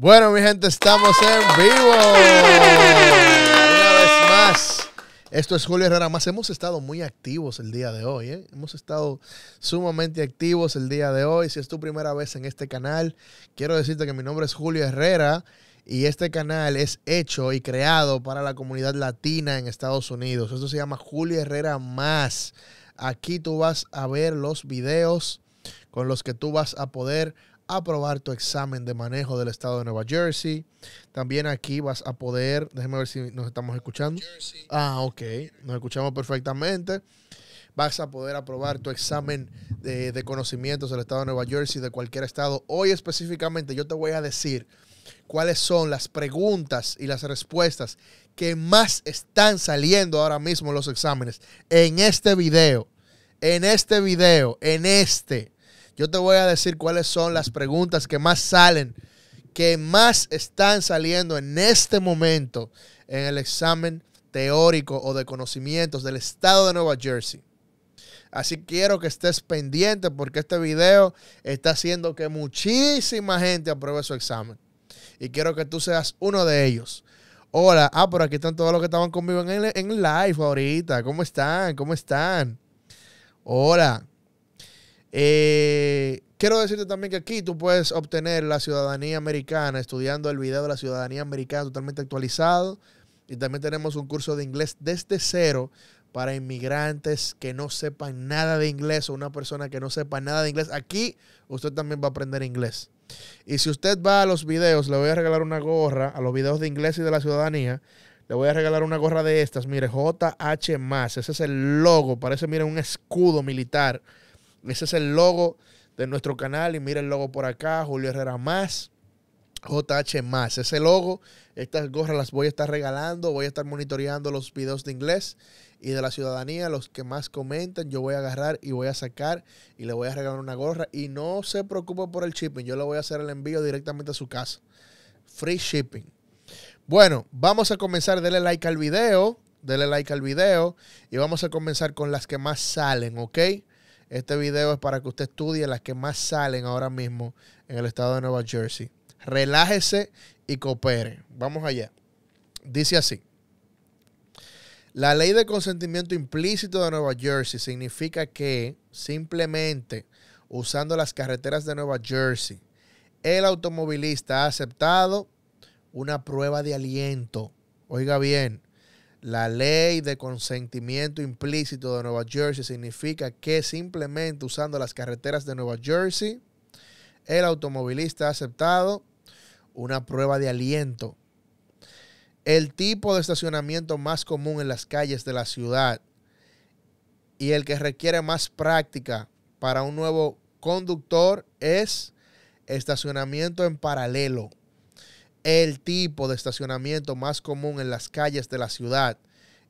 Bueno, mi gente, estamos en vivo. Una vez más. Esto es Julio Herrera Más. Hemos estado muy activos el día de hoy. ¿eh? Hemos estado sumamente activos el día de hoy. Si es tu primera vez en este canal, quiero decirte que mi nombre es Julio Herrera y este canal es hecho y creado para la comunidad latina en Estados Unidos. Esto se llama Julio Herrera Más. Aquí tú vas a ver los videos con los que tú vas a poder aprobar tu examen de manejo del estado de Nueva Jersey. También aquí vas a poder, déjeme ver si nos estamos escuchando. Ah, ok, nos escuchamos perfectamente. Vas a poder aprobar tu examen de, de conocimientos del estado de Nueva Jersey, de cualquier estado. Hoy específicamente yo te voy a decir cuáles son las preguntas y las respuestas que más están saliendo ahora mismo en los exámenes. En este video, en este video, en este. Yo te voy a decir cuáles son las preguntas que más salen, que más están saliendo en este momento en el examen teórico o de conocimientos del estado de Nueva Jersey. Así quiero que estés pendiente porque este video está haciendo que muchísima gente apruebe su examen. Y quiero que tú seas uno de ellos. Hola, ah, por aquí están todos los que estaban conmigo en, el, live ahorita. ¿Cómo están? ¿Cómo están? Hola. Eh, quiero decirte también que aquí tú puedes obtener la ciudadanía americana estudiando el video de la ciudadanía americana totalmente actualizado. Y también tenemos un curso de inglés desde cero para inmigrantes que no sepan nada de inglés o una persona que no sepa nada de inglés. Aquí usted también va a aprender inglés. Y si usted va a los videos, le voy a regalar una gorra a los videos de inglés y de la ciudadanía. Le voy a regalar una gorra de estas. Mire, JH. Ese es el logo. Parece, mire, un escudo militar ese es el logo de nuestro canal y mira el logo por acá, Julio Herrera más. JH más. Ese logo, estas gorras las voy a estar regalando, voy a estar monitoreando los videos de inglés y de la ciudadanía, los que más comentan yo voy a agarrar y voy a sacar y le voy a regalar una gorra. Y no se preocupe por el shipping, yo le voy a hacer el envío directamente a su casa. Free shipping. Bueno, vamos a comenzar, dele like al video, dele like al video y vamos a comenzar con las que más salen, ¿ok? Este video es para que usted estudie las que más salen ahora mismo en el estado de Nueva Jersey. Relájese y coopere. Vamos allá. Dice así. La ley de consentimiento implícito de Nueva Jersey significa que simplemente usando las carreteras de Nueva Jersey, el automovilista ha aceptado una prueba de aliento. Oiga bien, la ley de consentimiento implícito de Nueva Jersey significa que simplemente usando las carreteras de Nueva Jersey, el automovilista ha aceptado una prueba de aliento. El tipo de estacionamiento más común en las calles de la ciudad y el que requiere más práctica para un nuevo conductor es estacionamiento en paralelo el tipo de estacionamiento más común en las calles de la ciudad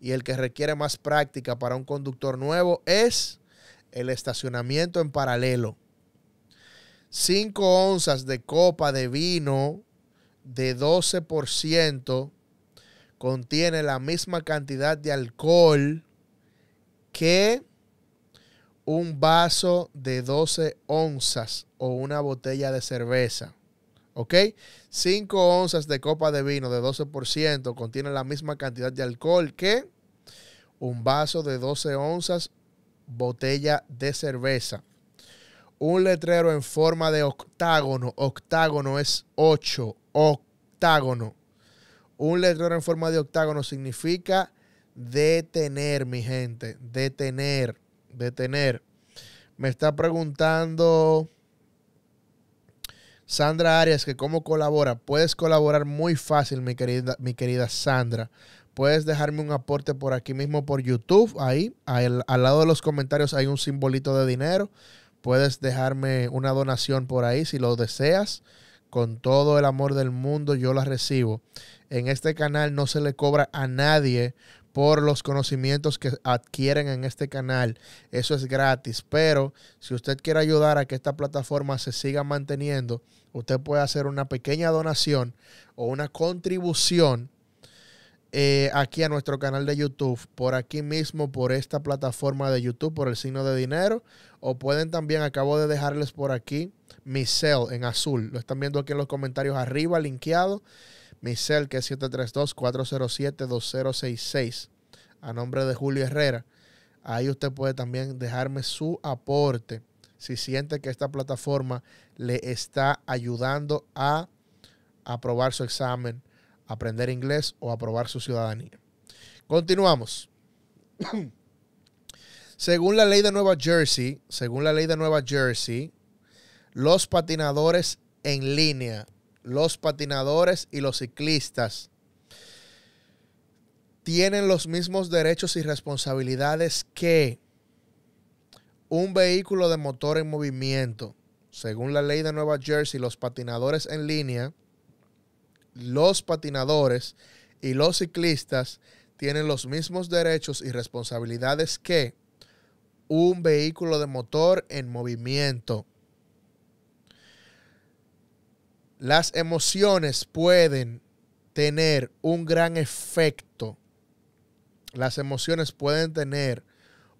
y el que requiere más práctica para un conductor nuevo es el estacionamiento en paralelo. 5 onzas de copa de vino de 12% contiene la misma cantidad de alcohol que un vaso de 12 onzas o una botella de cerveza. ¿ok? 5 onzas de copa de vino de 12% contiene la misma cantidad de alcohol que un vaso de 12 onzas, botella de cerveza. Un letrero en forma de octágono, octágono es 8, octágono. Un letrero en forma de octágono significa detener, mi gente, detener, detener. Me está preguntando Sandra Arias, que cómo colabora. Puedes colaborar muy fácil, mi querida, mi querida Sandra. Puedes dejarme un aporte por aquí mismo por YouTube. Ahí, al, al lado de los comentarios hay un simbolito de dinero. Puedes dejarme una donación por ahí si lo deseas. Con todo el amor del mundo yo la recibo. En este canal no se le cobra a nadie por los conocimientos que adquieren en este canal. Eso es gratis, pero si usted quiere ayudar a que esta plataforma se siga manteniendo, usted puede hacer una pequeña donación o una contribución eh, aquí a nuestro canal de YouTube, por aquí mismo, por esta plataforma de YouTube, por el signo de dinero, o pueden también, acabo de dejarles por aquí mi sell en azul, lo están viendo aquí en los comentarios arriba, linkeado. Mi que es 732-407-2066 a nombre de Julio Herrera. Ahí usted puede también dejarme su aporte si siente que esta plataforma le está ayudando a aprobar su examen, aprender inglés o aprobar su ciudadanía. Continuamos. según la ley de Nueva Jersey, según la ley de Nueva Jersey, los patinadores en línea los patinadores y los ciclistas tienen los mismos derechos y responsabilidades que un vehículo de motor en movimiento. Según la ley de Nueva Jersey, los patinadores en línea, los patinadores y los ciclistas tienen los mismos derechos y responsabilidades que un vehículo de motor en movimiento las emociones pueden tener un gran efecto. Las emociones pueden tener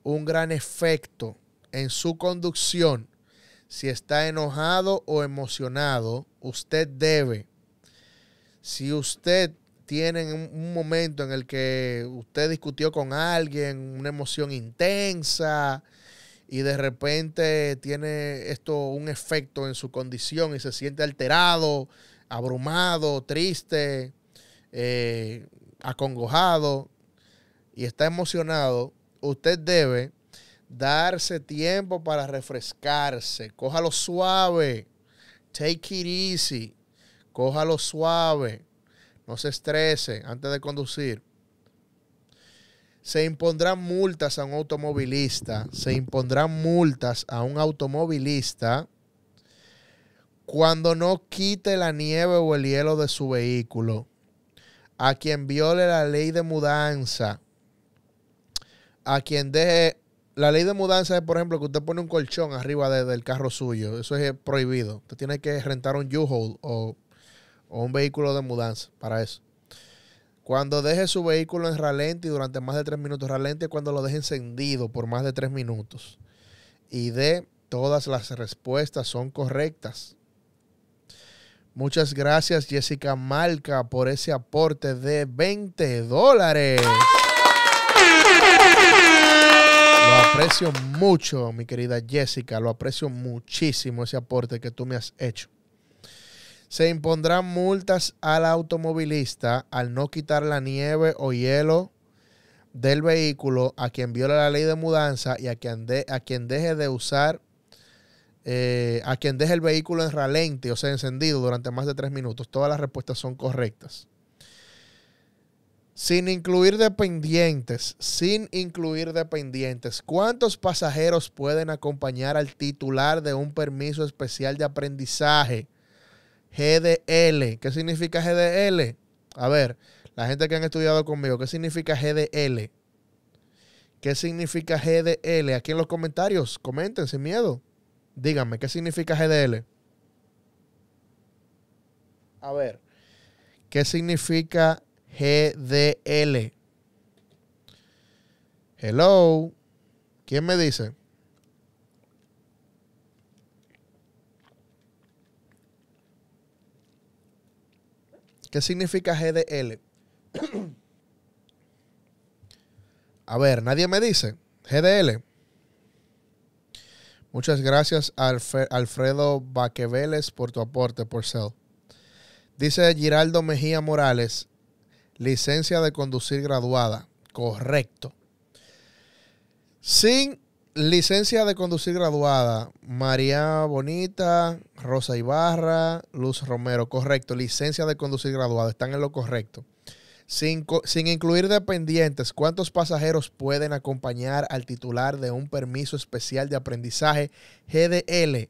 un gran efecto en su conducción. Si está enojado o emocionado, usted debe. Si usted tiene un momento en el que usted discutió con alguien, una emoción intensa, y de repente tiene esto un efecto en su condición y se siente alterado, abrumado, triste, eh, acongojado y está emocionado, usted debe darse tiempo para refrescarse. Cójalo suave. Take it easy. Cójalo suave. No se estrese antes de conducir se impondrán multas a un automovilista, se impondrán multas a un automovilista cuando no quite la nieve o el hielo de su vehículo, a quien viole la ley de mudanza, a quien deje... La ley de mudanza es, por ejemplo, que usted pone un colchón arriba del carro suyo. Eso es prohibido. Usted tiene que rentar un U-Haul o un vehículo de mudanza para eso cuando deje su vehículo en y durante más de tres minutos, ralenti cuando lo deje encendido por más de tres minutos. Y de todas las respuestas son correctas. Muchas gracias Jessica Malca por ese aporte de 20 dólares. Lo aprecio mucho, mi querida Jessica. Lo aprecio muchísimo ese aporte que tú me has hecho. Se impondrán multas al automovilista al no quitar la nieve o hielo del vehículo a quien viola la ley de mudanza y a quien, a quien deje de usar, eh, a quien deje el vehículo en ralente, o sea, encendido durante más de tres minutos. Todas las respuestas son correctas. Sin incluir dependientes, sin incluir dependientes, ¿cuántos pasajeros pueden acompañar al titular de un permiso especial de aprendizaje? GDL. ¿Qué significa GDL? A ver, la gente que han estudiado conmigo, ¿qué significa GDL? ¿Qué significa GDL? Aquí en los comentarios, comenten sin miedo. Díganme, ¿qué significa GDL? A ver, ¿qué significa GDL? Hello, ¿quién me dice? ¿Qué significa GDL? a ver, nadie me dice. GDL. Muchas gracias Alfredo Baqueveles por tu aporte por Cell. Dice Giraldo Mejía Morales, licencia de conducir graduada. Correcto. Sin Licencia de conducir graduada, María Bonita, Rosa Ibarra, Luz Romero, correcto. Licencia de conducir graduada, están en lo correcto. Sin, sin, incluir dependientes, ¿cuántos pasajeros pueden acompañar al titular de un permiso especial de aprendizaje GDL?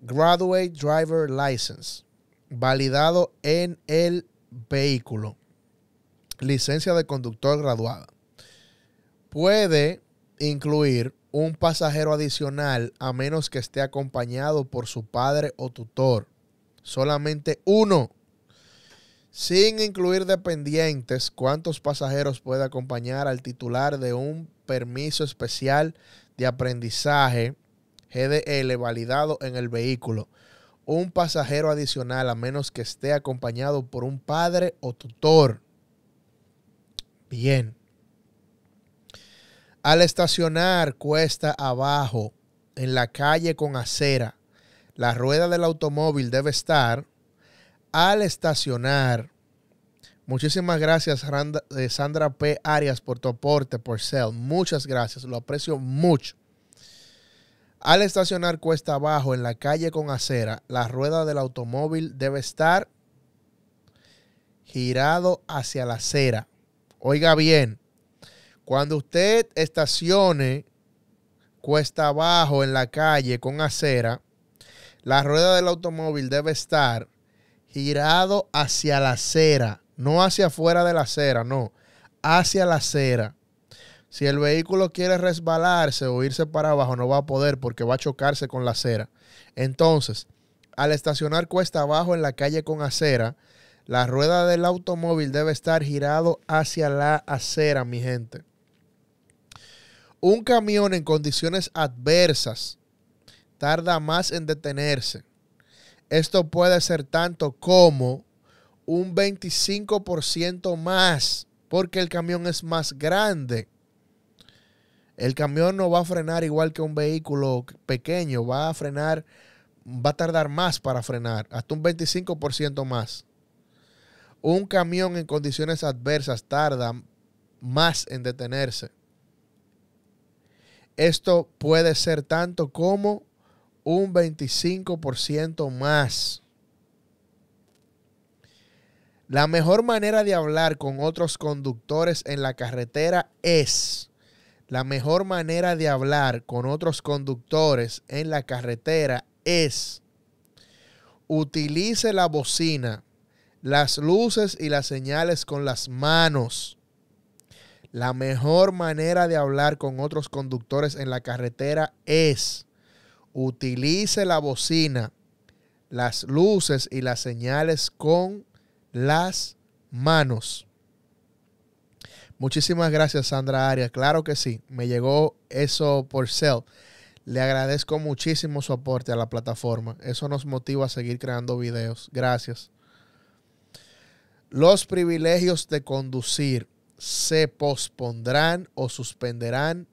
Graduate Driver License, validado en el vehículo. Licencia de conductor graduada puede incluir un pasajero adicional a menos que esté acompañado por su padre o tutor. Solamente uno. Sin incluir dependientes, ¿cuántos pasajeros puede acompañar al titular de un permiso especial de aprendizaje GDL validado en el vehículo? Un pasajero adicional a menos que esté acompañado por un padre o tutor. Bien. Al estacionar cuesta abajo en la calle con acera, la rueda del automóvil debe estar al estacionar. Muchísimas gracias, eh, Sandra P. Arias, por tu aporte, por Cell. Muchas gracias, lo aprecio mucho. Al estacionar cuesta abajo en la calle con acera, la rueda del automóvil debe estar girado hacia la acera. Oiga bien, cuando usted estacione cuesta abajo en la calle con acera, la rueda del automóvil debe estar girado hacia la acera, no hacia afuera de la acera, no, hacia la acera. Si el vehículo quiere resbalarse o irse para abajo, no va a poder porque va a chocarse con la acera. Entonces, al estacionar cuesta abajo en la calle con acera, la rueda del automóvil debe estar girado hacia la acera, mi gente. Un camión en condiciones adversas tarda más en detenerse. Esto puede ser tanto como un 25% más porque el camión es más grande. El camión no va a frenar igual que un vehículo pequeño, va a frenar, va a tardar más para frenar, hasta un 25% más. Un camión en condiciones adversas tarda más en detenerse. Esto puede ser tanto como un 25% más. La mejor manera de hablar con otros conductores en la carretera es, la mejor manera de hablar con otros conductores en la carretera es, utilice la bocina, las luces y las señales con las manos. La mejor manera de hablar con otros conductores en la carretera es utilice la bocina, las luces y las señales con las manos. Muchísimas gracias, Sandra Arias. Claro que sí, me llegó eso por cel. Le agradezco muchísimo su aporte a la plataforma. Eso nos motiva a seguir creando videos. Gracias. Los privilegios de conducir se pospondrán o suspenderán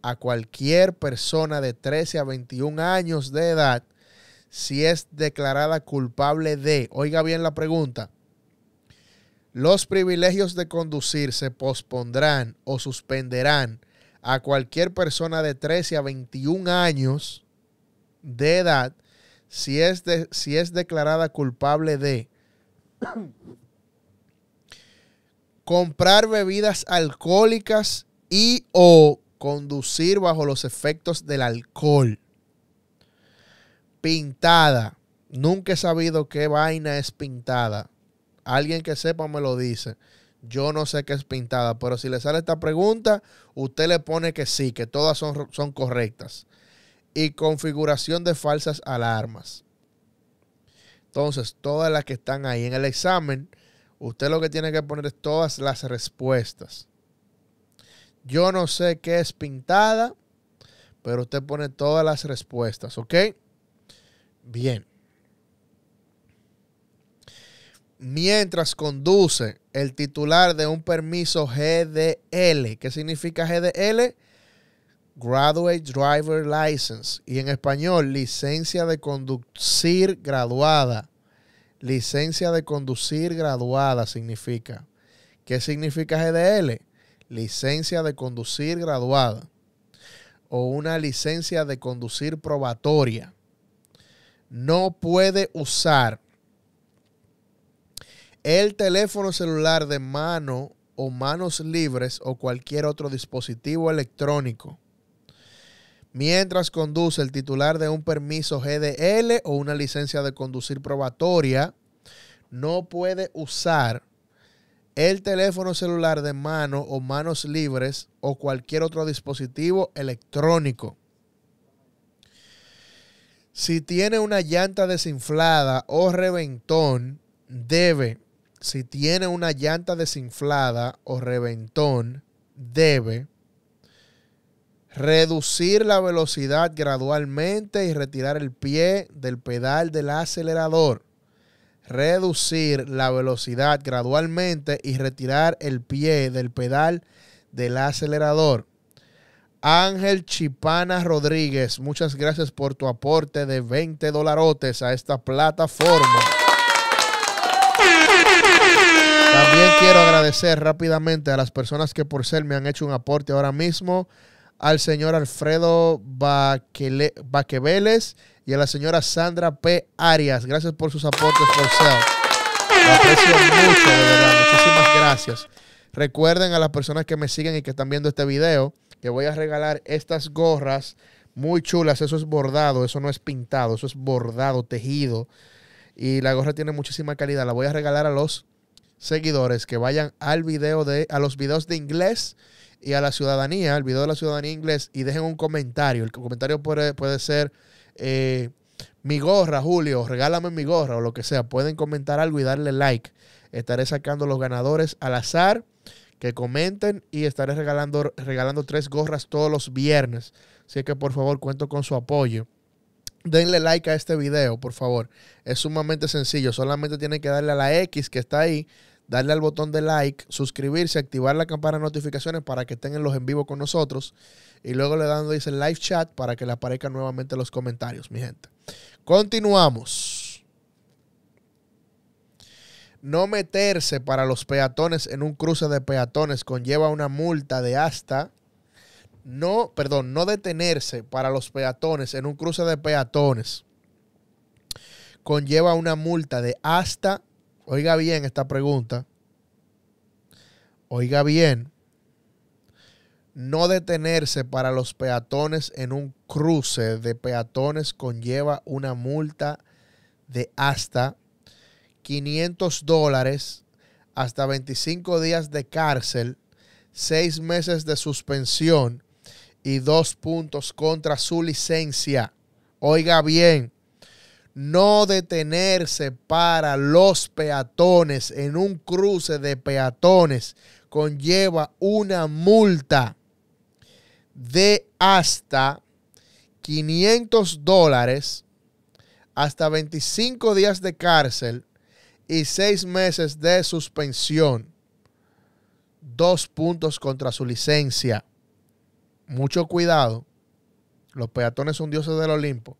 a cualquier persona de 13 a 21 años de edad si es declarada culpable de, oiga bien la pregunta, los privilegios de conducir se pospondrán o suspenderán a cualquier persona de 13 a 21 años de edad si es, de, si es declarada culpable de comprar bebidas alcohólicas y o conducir bajo los efectos del alcohol. Pintada. Nunca he sabido qué vaina es pintada. Alguien que sepa me lo dice. Yo no sé qué es pintada, pero si le sale esta pregunta, usted le pone que sí, que todas son, son correctas. Y configuración de falsas alarmas. Entonces, todas las que están ahí en el examen, Usted lo que tiene que poner es todas las respuestas. Yo no sé qué es pintada, pero usted pone todas las respuestas, ¿ok? Bien. Mientras conduce el titular de un permiso GDL, ¿qué significa GDL? Graduate Driver License y en español licencia de conducir graduada Licencia de conducir graduada significa. ¿Qué significa GDL? Licencia de conducir graduada. O una licencia de conducir probatoria. No puede usar el teléfono celular de mano o manos libres o cualquier otro dispositivo electrónico mientras conduce el titular de un permiso GDL o una licencia de conducir probatoria, no puede usar el teléfono celular de mano o manos libres o cualquier otro dispositivo electrónico. Si tiene una llanta desinflada o reventón, debe, si tiene una llanta desinflada o reventón, debe reducir la velocidad gradualmente y retirar el pie del pedal del acelerador. Reducir la velocidad gradualmente y retirar el pie del pedal del acelerador. Ángel Chipana Rodríguez, muchas gracias por tu aporte de 20 dolarotes a esta plataforma. También quiero agradecer rápidamente a las personas que por ser me han hecho un aporte ahora mismo al señor Alfredo Baqueveles y a la señora Sandra P. Arias. Gracias por sus aportes por aprecio mucho, de verdad. Muchísimas gracias. Recuerden a las personas que me siguen y que están viendo este video que voy a regalar estas gorras muy chulas. Eso es bordado, eso no es pintado, eso es bordado, tejido. Y la gorra tiene muchísima calidad. La voy a regalar a los seguidores que vayan al video de, a los videos de inglés y a la ciudadanía, al video de la ciudadanía inglés, y dejen un comentario. El comentario puede, ser eh, mi gorra, Julio, regálame mi gorra o lo que sea. Pueden comentar algo y darle like. Estaré sacando los ganadores al azar que comenten y estaré regalando, regalando tres gorras todos los viernes. Así que por favor cuento con su apoyo. Denle like a este video, por favor. Es sumamente sencillo. Solamente tienen que darle a la X que está ahí darle al botón de like, suscribirse, activar la campana de notificaciones para que estén en los en vivo con nosotros. Y luego le dando dice live chat para que le aparezcan nuevamente los comentarios, mi gente. Continuamos. No meterse para los peatones en un cruce de peatones conlleva una multa de hasta. No, perdón, no detenerse para los peatones en un cruce de peatones conlleva una multa de hasta Oiga bien esta pregunta. Oiga bien. No detenerse para los peatones en un cruce de peatones conlleva una multa de hasta 500 dólares, hasta 25 días de cárcel, 6 meses de suspensión y 2 puntos contra su licencia. Oiga bien, no detenerse para los peatones en un cruce de peatones conlleva una multa de hasta 500 dólares, hasta 25 días de cárcel y 6 meses de suspensión. Dos puntos contra su licencia. Mucho cuidado. Los peatones son dioses del Olimpo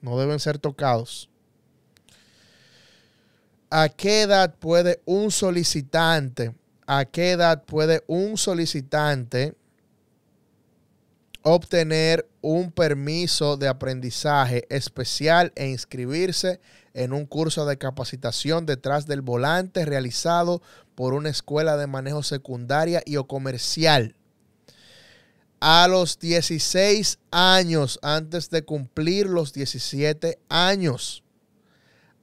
no deben ser tocados. ¿A qué edad puede un solicitante, a qué edad puede un solicitante obtener un permiso de aprendizaje especial e inscribirse en un curso de capacitación detrás del volante realizado por una escuela de manejo secundaria y o comercial? a los 16 años, antes de cumplir los 17 años.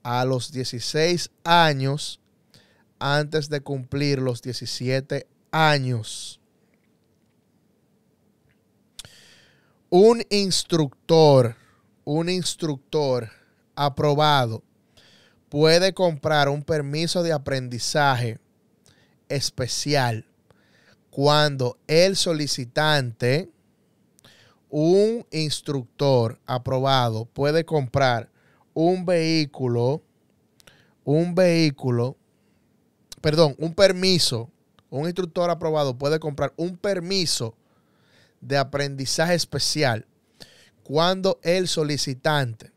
A los 16 años, antes de cumplir los 17 años. Un instructor, un instructor aprobado puede comprar un permiso de aprendizaje especial cuando el solicitante, un instructor aprobado, puede comprar un vehículo, un vehículo, perdón, un permiso, un instructor aprobado puede comprar un permiso de aprendizaje especial cuando el solicitante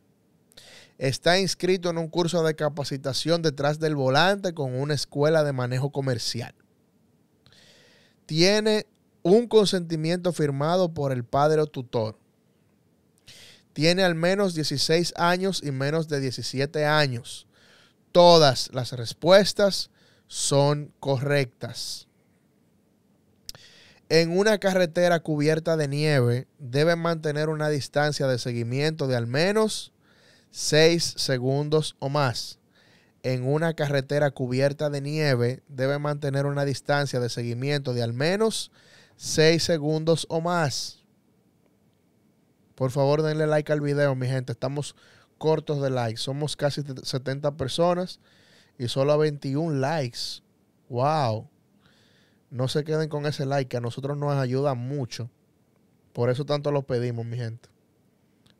está inscrito en un curso de capacitación detrás del volante con una escuela de manejo comercial tiene un consentimiento firmado por el padre o tutor. Tiene al menos 16 años y menos de 17 años. Todas las respuestas son correctas. En una carretera cubierta de nieve debe mantener una distancia de seguimiento de al menos 6 segundos o más en una carretera cubierta de nieve debe mantener una distancia de seguimiento de al menos 6 segundos o más. Por favor, denle like al video, mi gente. Estamos cortos de like. Somos casi 70 personas y solo 21 likes. ¡Wow! No se queden con ese like, que a nosotros nos ayuda mucho. Por eso tanto lo pedimos, mi gente.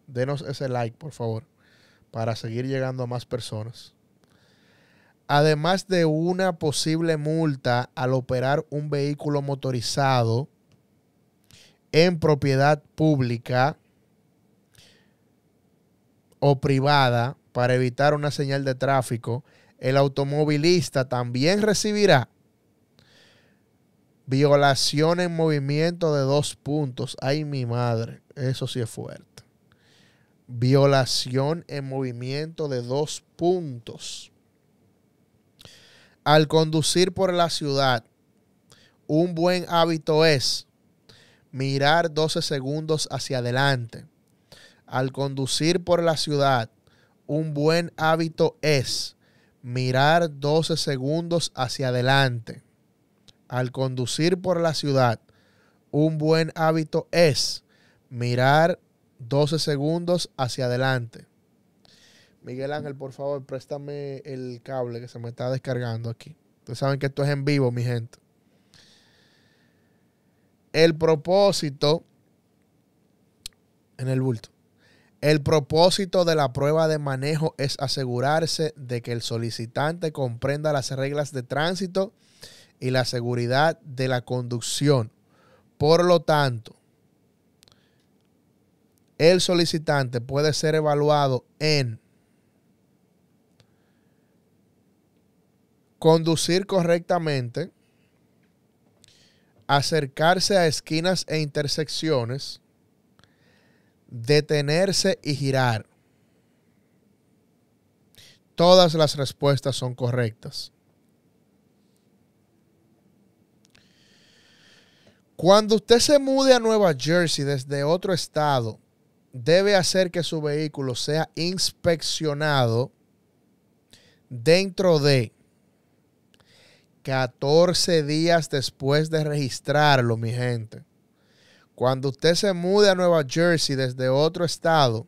Denos ese like, por favor, para seguir llegando a más personas además de una posible multa al operar un vehículo motorizado en propiedad pública o privada para evitar una señal de tráfico, el automovilista también recibirá violación en movimiento de dos puntos. Ay, mi madre, eso sí es fuerte. Violación en movimiento de dos puntos al conducir por la ciudad, un buen hábito es mirar 12 segundos hacia adelante. Al conducir por la ciudad, un buen hábito es mirar 12 segundos hacia adelante. Al conducir por la ciudad, un buen hábito es mirar 12 segundos hacia adelante. Miguel Ángel, por favor, préstame el cable que se me está descargando aquí. Ustedes saben que esto es en vivo, mi gente. El propósito en el bulto. El propósito de la prueba de manejo es asegurarse de que el solicitante comprenda las reglas de tránsito y la seguridad de la conducción. Por lo tanto, el solicitante puede ser evaluado en conducir correctamente, acercarse a esquinas e intersecciones, detenerse y girar. Todas las respuestas son correctas. Cuando usted se mude a Nueva Jersey desde otro estado, debe hacer que su vehículo sea inspeccionado dentro de 14 días después de registrarlo, mi gente. Cuando usted se mude a Nueva Jersey desde otro estado,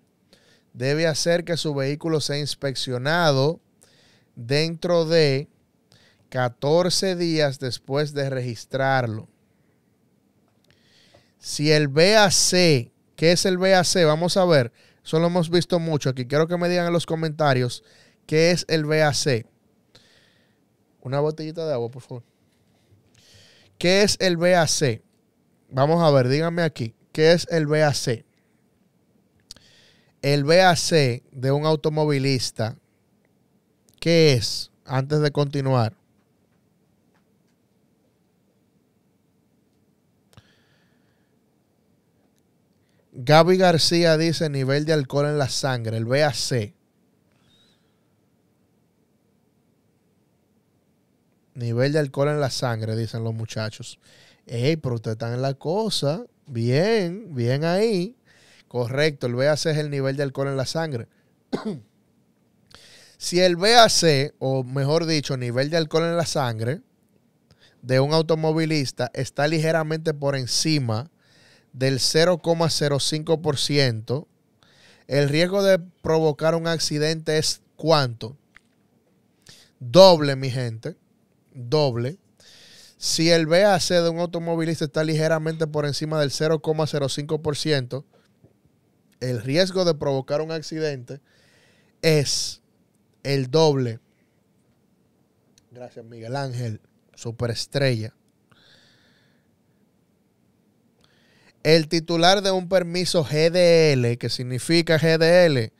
debe hacer que su vehículo sea inspeccionado dentro de 14 días después de registrarlo. Si el BAC, ¿qué es el BAC? Vamos a ver, eso lo hemos visto mucho aquí. Quiero que me digan en los comentarios qué es el BAC. Una botellita de agua, por favor. ¿Qué es el BAC? Vamos a ver, díganme aquí. ¿Qué es el BAC? El BAC de un automovilista, ¿qué es? Antes de continuar. Gaby García dice nivel de alcohol en la sangre, el BAC. Nivel de alcohol en la sangre, dicen los muchachos. Ey, pero ustedes están en la cosa. Bien, bien ahí. Correcto, el BAC es el nivel de alcohol en la sangre. si el BAC, o mejor dicho, nivel de alcohol en la sangre de un automovilista está ligeramente por encima del 0,05%, el riesgo de provocar un accidente es cuánto? Doble, mi gente doble. Si el BAC de un automovilista está ligeramente por encima del 0,05%, el riesgo de provocar un accidente es el doble. Gracias, Miguel Ángel, superestrella. El titular de un permiso GDL, que significa GDL,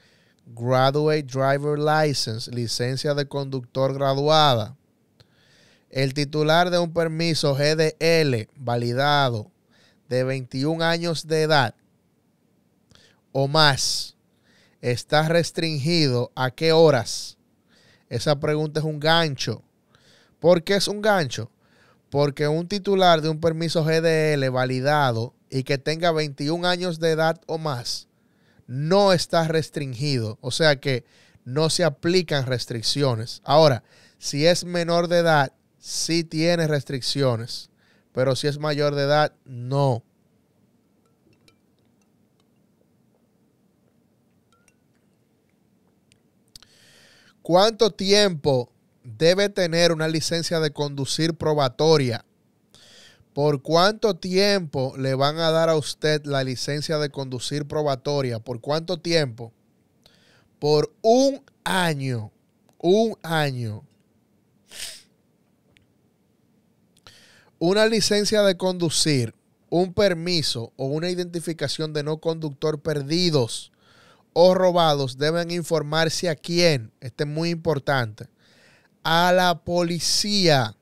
Graduate Driver License, licencia de conductor graduada, el titular de un permiso GDL validado de 21 años de edad o más está restringido a qué horas? Esa pregunta es un gancho. ¿Por qué es un gancho? Porque un titular de un permiso GDL validado y que tenga 21 años de edad o más no está restringido. O sea que no se aplican restricciones. Ahora, si es menor de edad, sí tiene restricciones, pero si es mayor de edad, no. ¿Cuánto tiempo debe tener una licencia de conducir probatoria? ¿Por cuánto tiempo le van a dar a usted la licencia de conducir probatoria? ¿Por cuánto tiempo? Por un año. Un año. una licencia de conducir, un permiso o una identificación de no conductor perdidos o robados deben informarse a quién, este es muy importante, a la policía.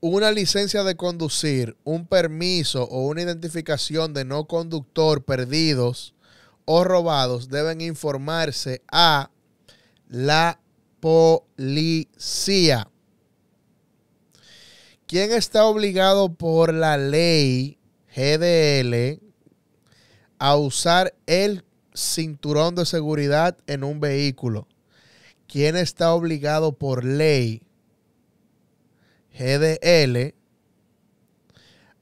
Una licencia de conducir, un permiso o una identificación de no conductor perdidos o robados deben informarse a la policía. ¿Quién está obligado por la ley GDL a usar el cinturón de seguridad en un vehículo? ¿Quién está obligado por ley GDL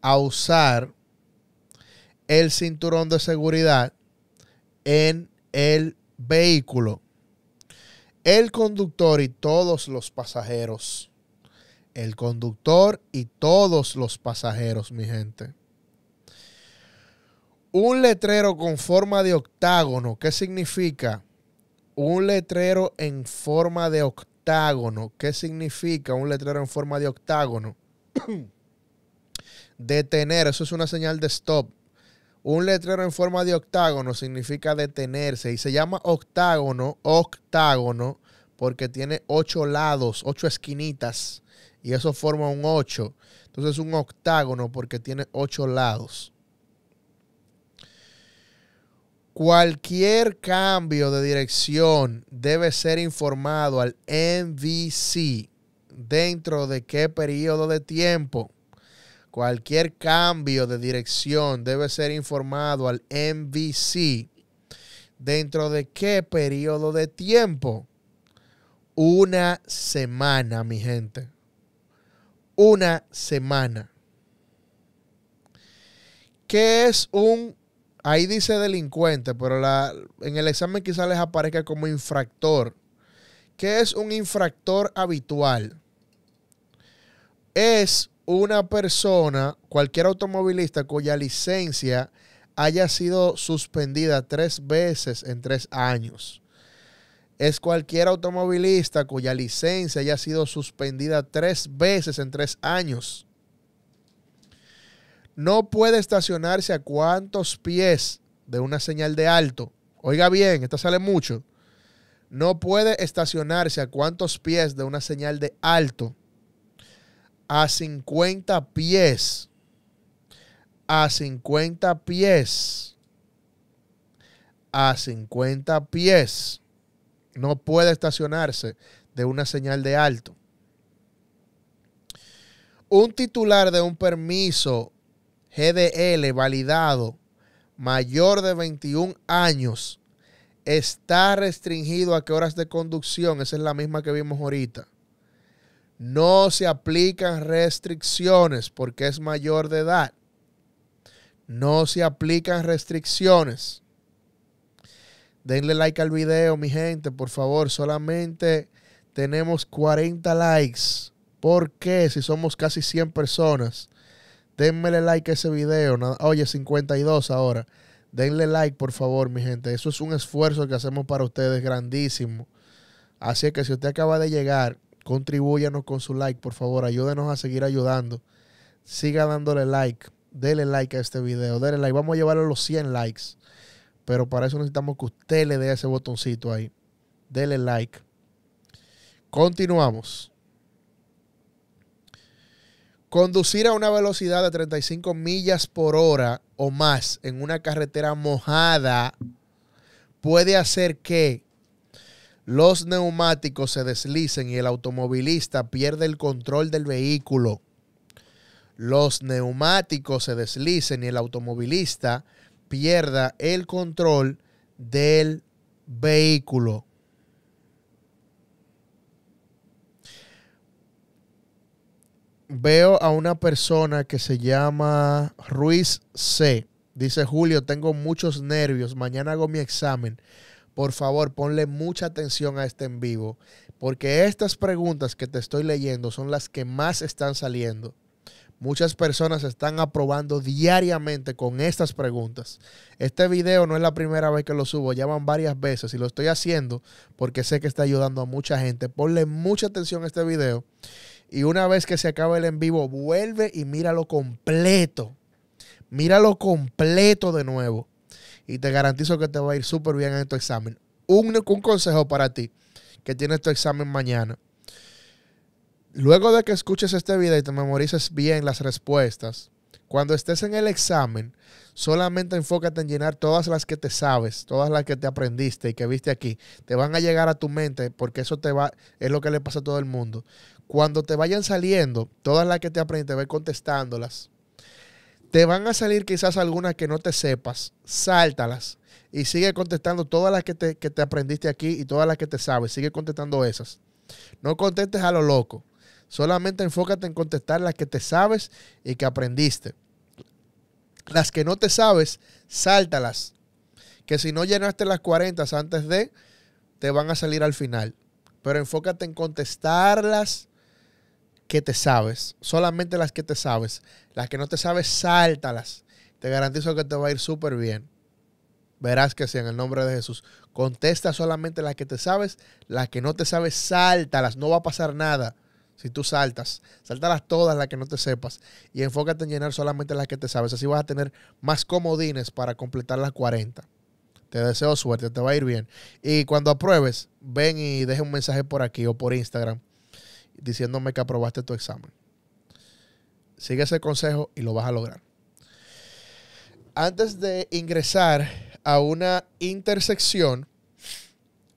a usar el cinturón de seguridad en el vehículo? El conductor y todos los pasajeros el conductor y todos los pasajeros, mi gente. Un letrero con forma de octágono, ¿qué significa? Un letrero en forma de octágono, ¿qué significa un letrero en forma de octágono? detener, eso es una señal de stop. Un letrero en forma de octágono significa detenerse y se llama octágono, octágono, porque tiene ocho lados, ocho esquinitas y eso forma un 8. Entonces es un octágono porque tiene 8 lados. Cualquier cambio de dirección debe ser informado al NVC. dentro de qué periodo de tiempo. Cualquier cambio de dirección debe ser informado al MVC dentro de qué periodo de tiempo. Una semana, mi gente una semana. ¿Qué es un, ahí dice delincuente, pero en el examen quizás les aparezca como infractor? ¿Qué es un infractor habitual? Es una persona, cualquier automovilista cuya licencia haya sido suspendida tres veces en tres años es cualquier automovilista cuya licencia haya sido suspendida tres veces en tres años. No puede estacionarse a cuántos pies de una señal de alto. Oiga bien, esta sale mucho. No puede estacionarse a cuántos pies de una señal de alto. A 50 pies. A 50 pies. A 50 pies no puede estacionarse de una señal de alto. Un titular de un permiso GDL validado mayor de 21 años está restringido a qué horas de conducción, esa es la misma que vimos ahorita. No se aplican restricciones porque es mayor de edad. No se aplican restricciones. Denle like al video, mi gente, por favor. Solamente tenemos 40 likes. ¿Por qué? Si somos casi 100 personas. Denle like a ese video. Oye, 52 ahora. Denle like, por favor, mi gente. Eso es un esfuerzo que hacemos para ustedes grandísimo. Así que si usted acaba de llegar, contribúyanos con su like, por favor. Ayúdenos a seguir ayudando. Siga dándole like. Denle like a este video. Denle like. Vamos a llevarlo a los 100 likes. Pero para eso necesitamos que usted le dé ese botoncito ahí. Dele like. Continuamos. Conducir a una velocidad de 35 millas por hora o más en una carretera mojada puede hacer que los neumáticos se deslicen y el automovilista pierde el control del vehículo. Los neumáticos se deslicen y el automovilista pierda el control del vehículo. Veo a una persona que se llama Ruiz C. Dice Julio, tengo muchos nervios. Mañana hago mi examen. Por favor, ponle mucha atención a este en vivo, porque estas preguntas que te estoy leyendo son las que más están saliendo. Muchas personas están aprobando diariamente con estas preguntas. Este video no es la primera vez que lo subo, ya van varias veces y lo estoy haciendo porque sé que está ayudando a mucha gente. Ponle mucha atención a este video y una vez que se acabe el en vivo, vuelve y míralo completo. Míralo completo de nuevo y te garantizo que te va a ir súper bien en tu examen. un consejo para ti que tienes tu examen mañana Luego de que escuches este video y te memorices bien las respuestas, cuando estés en el examen, solamente enfócate en llenar todas las que te sabes, todas las que te aprendiste y que viste aquí. Te van a llegar a tu mente porque eso te va, es lo que le pasa a todo el mundo. Cuando te vayan saliendo, todas las que te aprendiste, ve contestándolas. Te van a salir quizás algunas que no te sepas, sáltalas y sigue contestando todas las que te, que te aprendiste aquí y todas las que te sabes, sigue contestando esas. No contestes a lo loco. Solamente enfócate en contestar las que te sabes y que aprendiste. Las que no te sabes, sáltalas. Que si no llenaste las 40 antes de, te van a salir al final. Pero enfócate en contestar las que te sabes. Solamente las que te sabes. Las que no te sabes, sáltalas. Te garantizo que te va a ir súper bien. Verás que sí, en el nombre de Jesús. Contesta solamente las que te sabes. Las que no te sabes, sáltalas. No va a pasar nada. Si tú saltas, saltarás todas las que no te sepas y enfócate en llenar solamente las que te sabes. Así vas a tener más comodines para completar las 40. Te deseo suerte, te va a ir bien. Y cuando apruebes, ven y deje un mensaje por aquí o por Instagram diciéndome que aprobaste tu examen. Sigue ese consejo y lo vas a lograr. Antes de ingresar a una intersección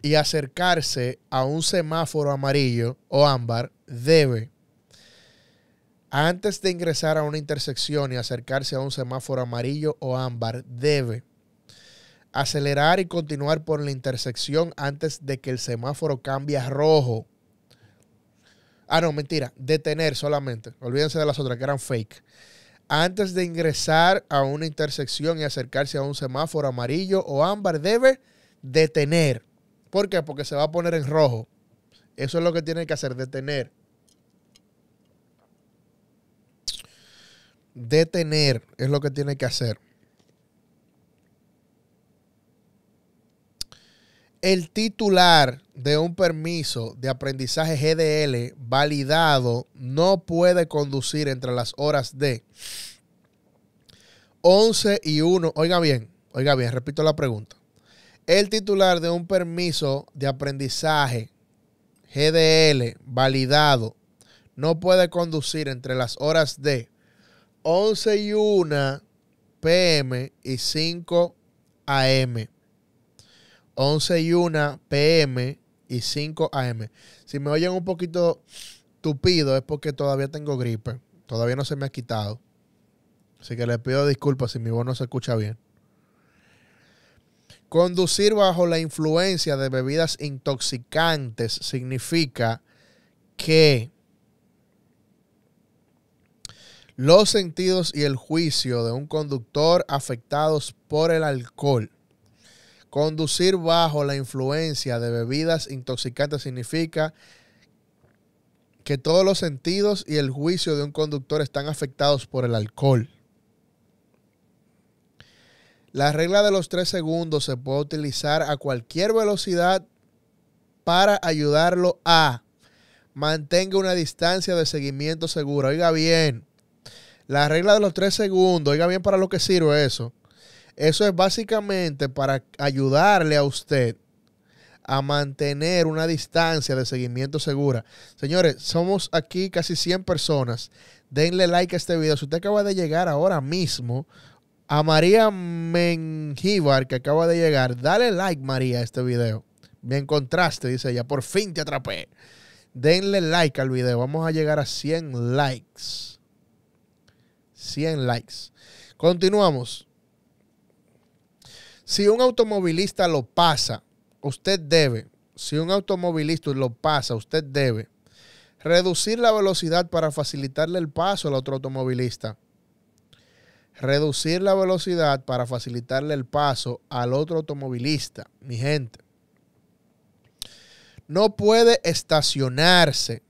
y acercarse a un semáforo amarillo o ámbar, debe, antes de ingresar a una intersección y acercarse a un semáforo amarillo o ámbar, debe acelerar y continuar por la intersección antes de que el semáforo cambie a rojo. Ah, no, mentira, detener solamente. Olvídense de las otras que eran fake. Antes de ingresar a una intersección y acercarse a un semáforo amarillo o ámbar, debe detener. ¿Por qué? Porque se va a poner en rojo. Eso es lo que tiene que hacer, detener. detener es lo que tiene que hacer. El titular de un permiso de aprendizaje GDL validado no puede conducir entre las horas de 11 y 1. Oiga bien, oiga bien, repito la pregunta. El titular de un permiso de aprendizaje GDL validado no puede conducir entre las horas de 11 y 1 pm y 5 am. 11 y 1 pm y 5 am. Si me oyen un poquito tupido es porque todavía tengo gripe. Todavía no se me ha quitado. Así que les pido disculpas si mi voz no se escucha bien. Conducir bajo la influencia de bebidas intoxicantes significa que los sentidos y el juicio de un conductor afectados por el alcohol. Conducir bajo la influencia de bebidas intoxicantes significa que todos los sentidos y el juicio de un conductor están afectados por el alcohol. La regla de los tres segundos se puede utilizar a cualquier velocidad para ayudarlo a mantenga una distancia de seguimiento segura. Oiga bien, la regla de los tres segundos, oiga bien para lo que sirve eso. Eso es básicamente para ayudarle a usted a mantener una distancia de seguimiento segura. Señores, somos aquí casi 100 personas. Denle like a este video. Si usted acaba de llegar ahora mismo, a María Mengíbar, que acaba de llegar, dale like, María, a este video. Me encontraste, dice ella. Por fin te atrapé. Denle like al video. Vamos a llegar a 100 likes. 100 likes. Continuamos. Si un automovilista lo pasa, usted debe, si un automovilista lo pasa, usted debe reducir la velocidad para facilitarle el paso al otro automovilista. Reducir la velocidad para facilitarle el paso al otro automovilista, mi gente. No puede estacionarse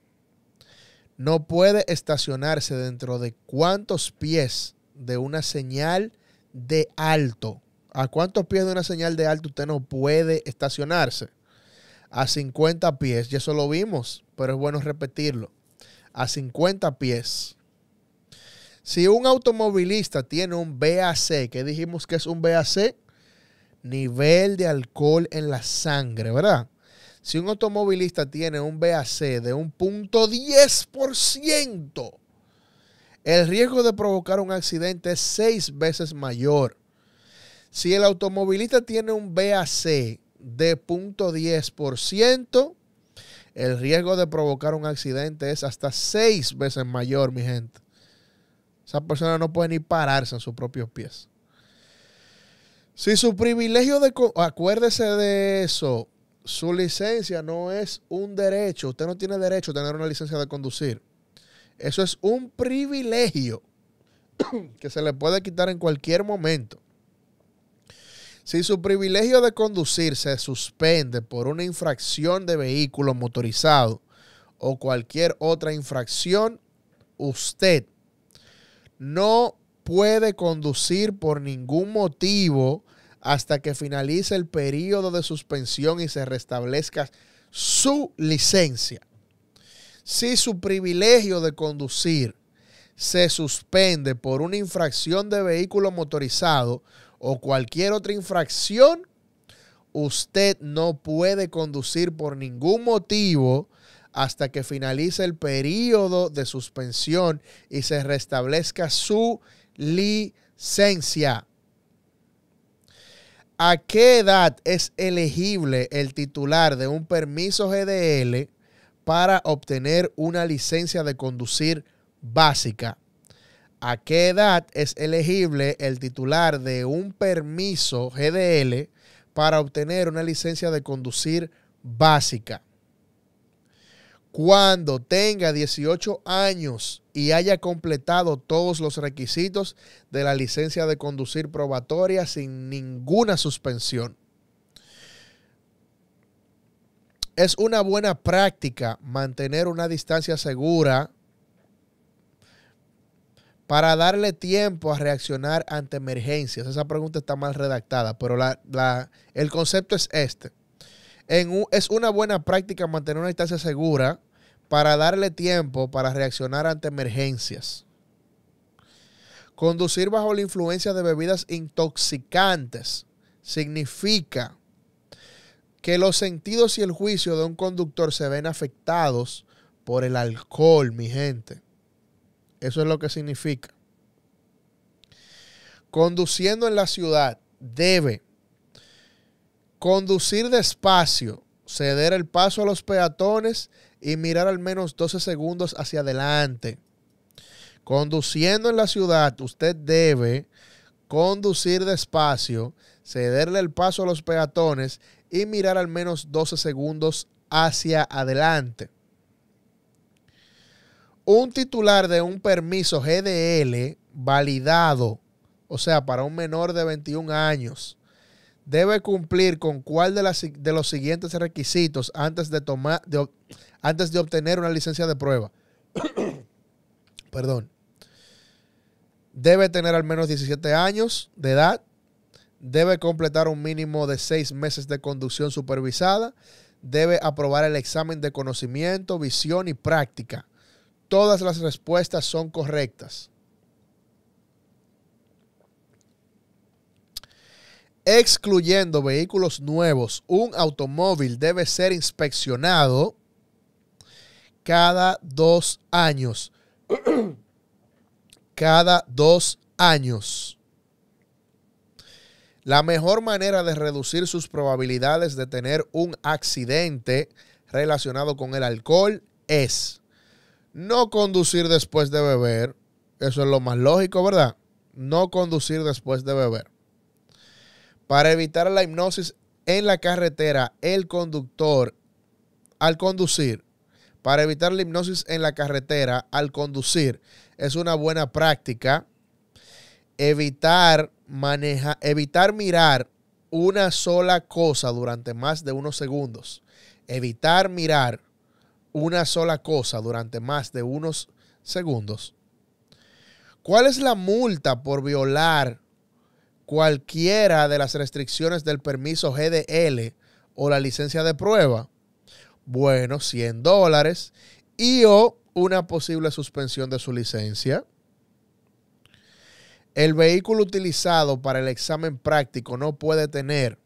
no puede estacionarse dentro de cuántos pies de una señal de alto. ¿A cuántos pies de una señal de alto usted no puede estacionarse? A 50 pies, ya eso lo vimos, pero es bueno repetirlo. A 50 pies. Si un automovilista tiene un BAC, que dijimos que es un BAC, nivel de alcohol en la sangre, ¿verdad? Si un automovilista tiene un BAC de un punto 10%, el riesgo de provocar un accidente es seis veces mayor. Si el automovilista tiene un BAC de punto 10%, el riesgo de provocar un accidente es hasta seis veces mayor, mi gente. Esa persona no puede ni pararse en sus propios pies. Si su privilegio de... Acuérdese de eso su licencia no es un derecho. Usted no tiene derecho a tener una licencia de conducir. Eso es un privilegio que se le puede quitar en cualquier momento. Si su privilegio de conducir se suspende por una infracción de vehículo motorizado o cualquier otra infracción, usted no puede conducir por ningún motivo hasta que finalice el periodo de suspensión y se restablezca su licencia. Si su privilegio de conducir se suspende por una infracción de vehículo motorizado o cualquier otra infracción, usted no puede conducir por ningún motivo hasta que finalice el periodo de suspensión y se restablezca su licencia. ¿A qué edad es elegible el titular de un permiso GDL para obtener una licencia de conducir básica? ¿A qué edad es elegible el titular de un permiso GDL para obtener una licencia de conducir básica? cuando tenga 18 años y haya completado todos los requisitos de la licencia de conducir probatoria sin ninguna suspensión. Es una buena práctica mantener una distancia segura para darle tiempo a reaccionar ante emergencias. Esa pregunta está mal redactada, pero el concepto es este es una buena práctica mantener una distancia segura para darle tiempo para reaccionar ante emergencias. Conducir bajo la influencia de bebidas intoxicantes significa que los sentidos y el juicio de un conductor se ven afectados por el alcohol, mi gente. Eso es lo que significa. Conduciendo en la ciudad debe Conducir despacio, ceder el paso a los peatones y mirar al menos 12 segundos hacia adelante. Conduciendo en la ciudad, usted debe conducir despacio, cederle el paso a los peatones y mirar al menos 12 segundos hacia adelante. Un titular de un permiso GDL validado, o sea, para un menor de 21 años, debe cumplir con cuál de, los siguientes requisitos antes de, tomar, antes de obtener una licencia de prueba. Perdón. Debe tener al menos 17 años de edad. Debe completar un mínimo de seis meses de conducción supervisada. Debe aprobar el examen de conocimiento, visión y práctica. Todas las respuestas son correctas. excluyendo vehículos nuevos, un automóvil debe ser inspeccionado cada dos años. cada dos años. La mejor manera de reducir sus probabilidades de tener un accidente relacionado con el alcohol es no conducir después de beber. Eso es lo más lógico, ¿verdad? No conducir después de beber. Para evitar la hipnosis en la carretera, el conductor al conducir, para evitar la hipnosis en la carretera al conducir, es una buena práctica evitar manejar evitar mirar una sola cosa durante más de unos segundos. Evitar mirar una sola cosa durante más de unos segundos. ¿Cuál es la multa por violar cualquiera de las restricciones del permiso GDL o la licencia de prueba, bueno, 100 dólares, y o una posible suspensión de su licencia. El vehículo utilizado para el examen práctico no puede tener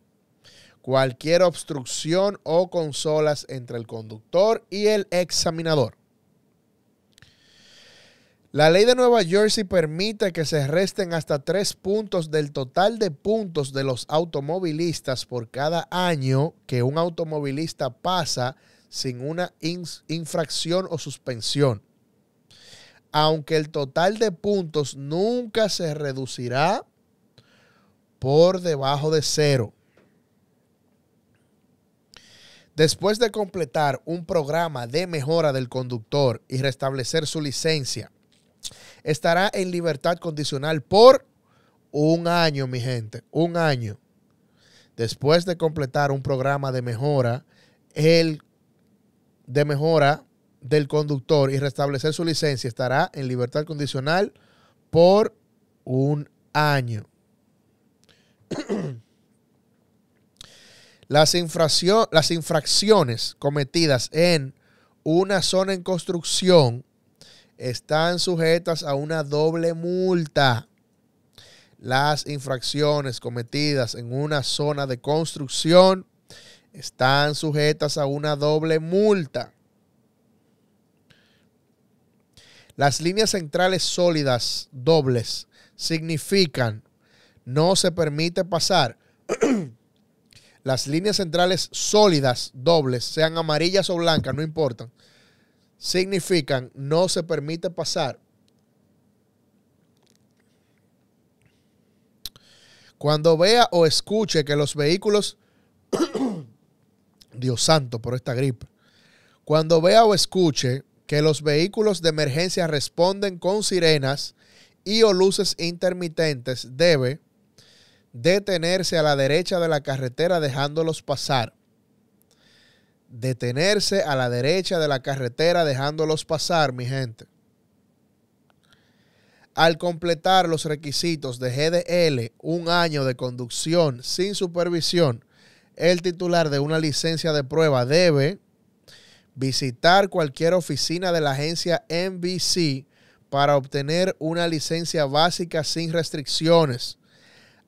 cualquier obstrucción o consolas entre el conductor y el examinador. La ley de Nueva Jersey permite que se resten hasta tres puntos del total de puntos de los automovilistas por cada año que un automovilista pasa sin una infracción o suspensión. Aunque el total de puntos nunca se reducirá por debajo de cero. Después de completar un programa de mejora del conductor y restablecer su licencia, estará en libertad condicional por un año, mi gente, un año. Después de completar un programa de mejora, el de mejora del conductor y restablecer su licencia estará en libertad condicional por un año. Las, infracción, las infracciones cometidas en una zona en construcción están sujetas a una doble multa. Las infracciones cometidas en una zona de construcción están sujetas a una doble multa. Las líneas centrales sólidas dobles significan no se permite pasar. Las líneas centrales sólidas dobles, sean amarillas o blancas, no importan, significan no se permite pasar. Cuando vea o escuche que los vehículos, Dios santo por esta gripe, cuando vea o escuche que los vehículos de emergencia responden con sirenas y o luces intermitentes, debe detenerse a la derecha de la carretera dejándolos pasar detenerse a la derecha de la carretera dejándolos pasar, mi gente. Al completar los requisitos de GDL, un año de conducción sin supervisión, el titular de una licencia de prueba debe visitar cualquier oficina de la agencia NBC para obtener una licencia básica sin restricciones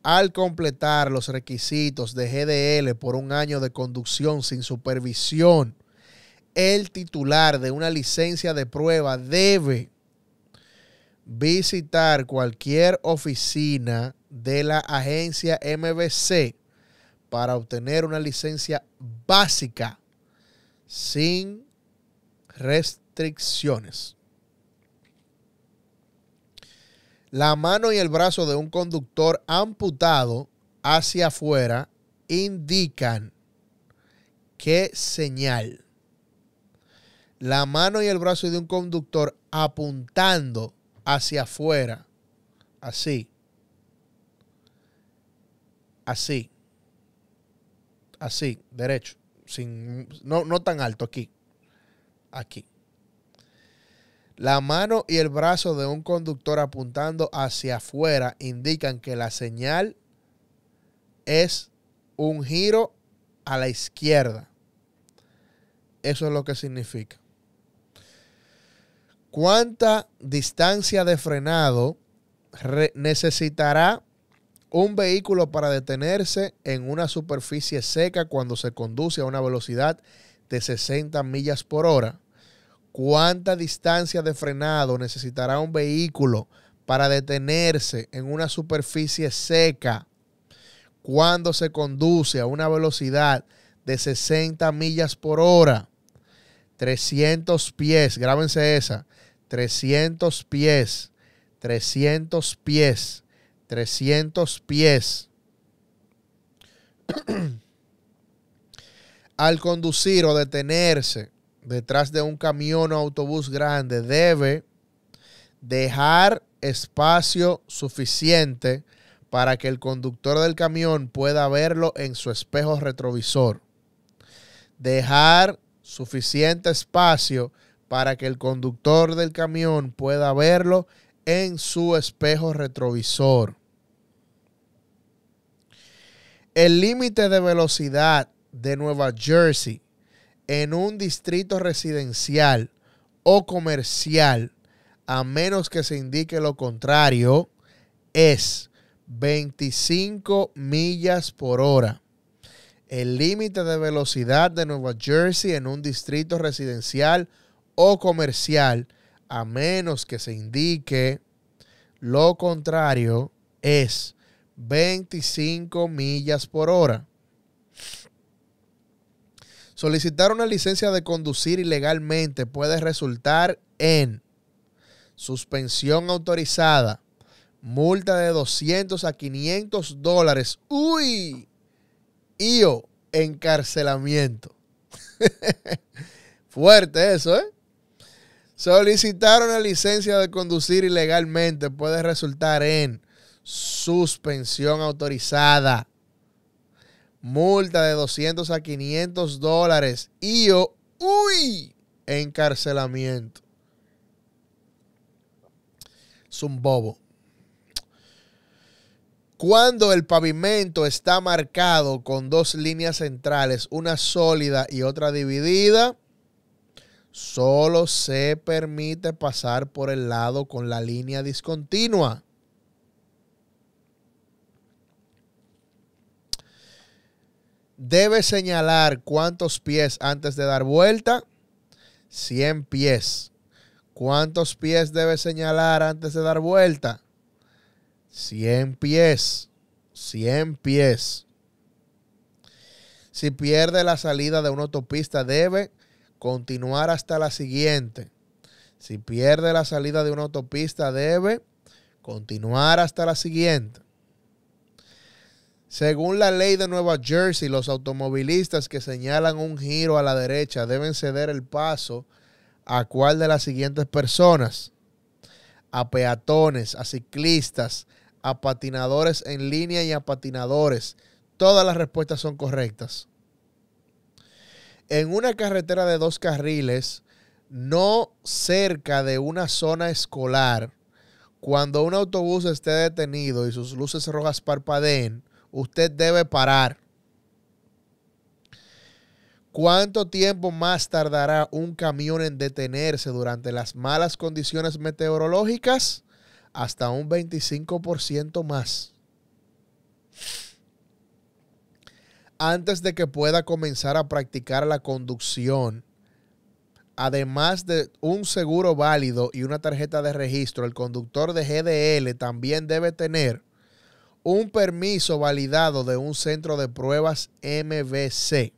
al completar los requisitos de GDL por un año de conducción sin supervisión, el titular de una licencia de prueba debe visitar cualquier oficina de la agencia MBC para obtener una licencia básica sin restricciones. la mano y el brazo de un conductor amputado hacia afuera indican qué señal. La mano y el brazo de un conductor apuntando hacia afuera, así, así, así, derecho, sin, no tan alto aquí, aquí. La mano y el brazo de un conductor apuntando hacia afuera indican que la señal es un giro a la izquierda. Eso es lo que significa. ¿Cuánta distancia de frenado necesitará un vehículo para detenerse en una superficie seca cuando se conduce a una velocidad de 60 millas por hora? cuánta distancia de frenado necesitará un vehículo para detenerse en una superficie seca cuando se conduce a una velocidad de 60 millas por hora. 300 pies, grábense esa, 300 pies, 300 pies, 300 pies. Al conducir o detenerse detrás de un camión o autobús grande debe dejar espacio suficiente para que el conductor del camión pueda verlo en su espejo retrovisor. Dejar suficiente espacio para que el conductor del camión pueda verlo en su espejo retrovisor. El límite de velocidad de Nueva Jersey en un distrito residencial o comercial, a menos que se indique lo contrario, es 25 millas por hora. El límite de velocidad de Nueva Jersey en un distrito residencial o comercial, a menos que se indique lo contrario, es 25 millas por hora. Solicitar una licencia de conducir ilegalmente puede resultar en suspensión autorizada, multa de 200 a 500 dólares. ¡Uy! Y encarcelamiento. Fuerte eso, ¿eh? Solicitar una licencia de conducir ilegalmente puede resultar en suspensión autorizada, multa de 200 a 500 dólares y o, uy, encarcelamiento. Es un bobo. Cuando el pavimento está marcado con dos líneas centrales, una sólida y otra dividida, solo se permite pasar por el lado con la línea discontinua. debe señalar cuántos pies antes de dar vuelta. 100 pies. ¿Cuántos pies debe señalar antes de dar vuelta? 100 pies. 100 pies. Si pierde la salida de una autopista, debe continuar hasta la siguiente. Si pierde la salida de una autopista, debe continuar hasta la siguiente. Según la ley de Nueva Jersey, los automovilistas que señalan un giro a la derecha deben ceder el paso a cuál de las siguientes personas. A peatones, a ciclistas, a patinadores en línea y a patinadores. Todas las respuestas son correctas. En una carretera de dos carriles, no cerca de una zona escolar, cuando un autobús esté detenido y sus luces rojas parpadeen, usted debe parar. ¿Cuánto tiempo más tardará un camión en detenerse durante las malas condiciones meteorológicas? Hasta un 25% más. Antes de que pueda comenzar a practicar la conducción, además de un seguro válido y una tarjeta de registro, el conductor de GDL también debe tener un permiso validado de un centro de pruebas MVC.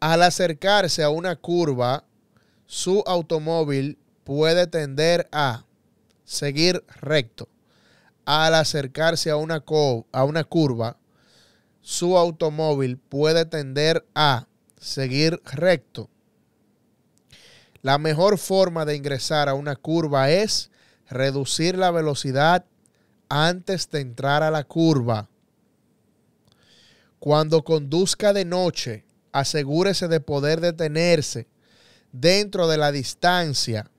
Al acercarse a una curva, su automóvil puede tender a seguir recto. Al acercarse a una, a una curva, su automóvil puede tender a seguir recto. La mejor forma de ingresar a una curva es reducir la velocidad antes de entrar a la curva. Cuando conduzca de noche, asegúrese de poder detenerse dentro de la distancia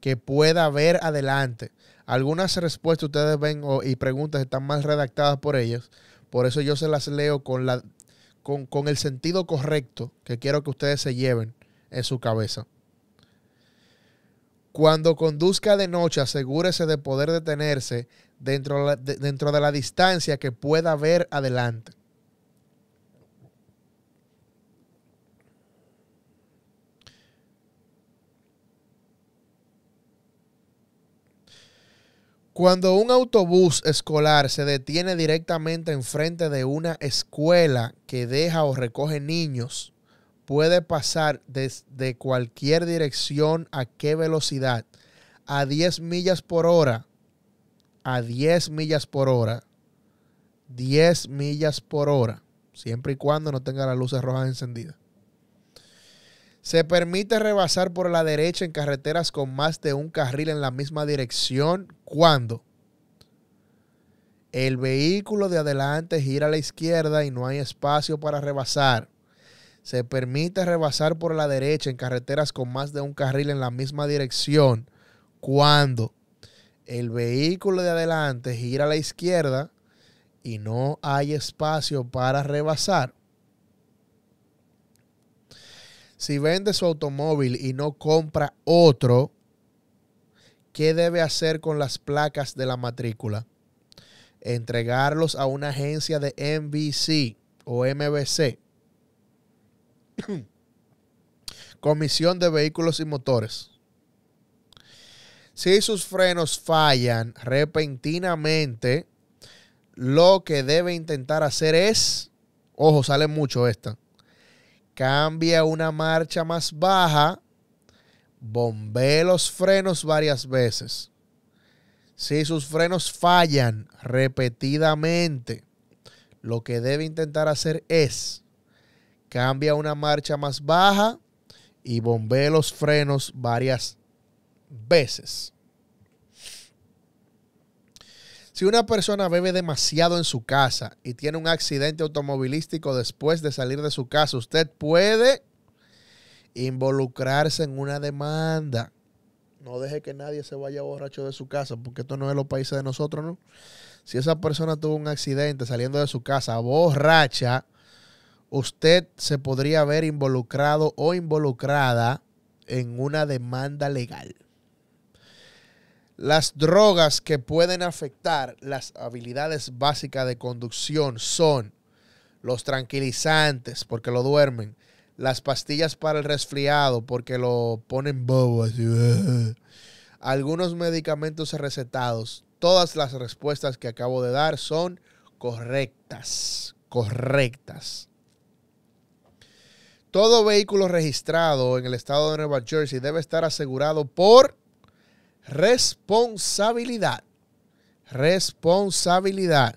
que pueda ver adelante. Algunas respuestas ustedes ven y preguntas están más redactadas por ellas, por eso yo se las leo con, la, con el sentido correcto que quiero que ustedes se lleven en su cabeza. Cuando conduzca de noche, asegúrese de poder detenerse dentro de, la distancia que pueda ver adelante. Cuando un autobús escolar se detiene directamente enfrente de una escuela que deja o recoge niños, puede pasar desde cualquier dirección a qué velocidad. A 10 millas por hora. A 10 millas por hora. 10 millas por hora. Siempre y cuando no tenga las luces rojas encendidas. Se permite rebasar por la derecha en carreteras con más de un carril en la misma dirección cuando el vehículo de adelante gira a la izquierda y no hay espacio para rebasar se permite rebasar por la derecha en carreteras con más de un carril en la misma dirección cuando el vehículo de adelante gira a la izquierda y no hay espacio para rebasar. Si vende su automóvil y no compra otro, ¿qué debe hacer con las placas de la matrícula? Entregarlos a una agencia de MVC o MBC Comisión de Vehículos y Motores. Si sus frenos fallan repentinamente, lo que debe intentar hacer es, ojo, sale mucho esta, cambia una marcha más baja, bombee los frenos varias veces. Si sus frenos fallan repetidamente, lo que debe intentar hacer es cambia una marcha más baja y bombea los frenos varias veces. Si una persona bebe demasiado en su casa y tiene un accidente automovilístico después de salir de su casa, usted puede involucrarse en una demanda. No deje que nadie se vaya borracho de su casa, porque esto no es los países de nosotros, ¿no? Si esa persona tuvo un accidente saliendo de su casa borracha, usted se podría ver involucrado o involucrada en una demanda legal. Las drogas que pueden afectar las habilidades básicas de conducción son los tranquilizantes, porque lo duermen, las pastillas para el resfriado, porque lo ponen bobo, algunos medicamentos recetados. Todas las respuestas que acabo de dar son correctas, correctas. Todo vehículo registrado en el estado de Nueva Jersey debe estar asegurado por responsabilidad. Responsabilidad.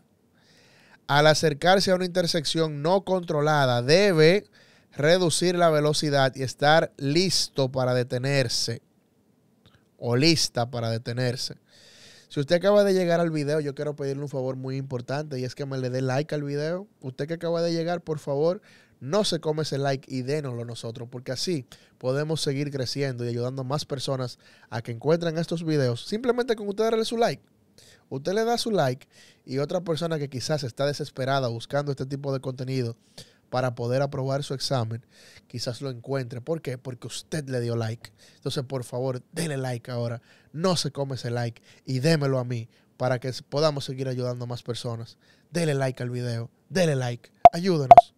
Al acercarse a una intersección no controlada, debe reducir la velocidad y estar listo para detenerse. O lista para detenerse. Si usted acaba de llegar al video, yo quiero pedirle un favor muy importante y es que me le dé like al video. Usted que acaba de llegar, por favor, no se come ese like y dénoslo nosotros, porque así podemos seguir creciendo y ayudando a más personas a que encuentren estos videos. Simplemente con usted darle su like. Usted le da su like y otra persona que quizás está desesperada buscando este tipo de contenido para poder aprobar su examen, quizás lo encuentre. ¿Por qué? Porque usted le dio like. Entonces, por favor, denle like ahora. No se come ese like y démelo a mí para que podamos seguir ayudando a más personas. Dele like al video, dele like, ayúdenos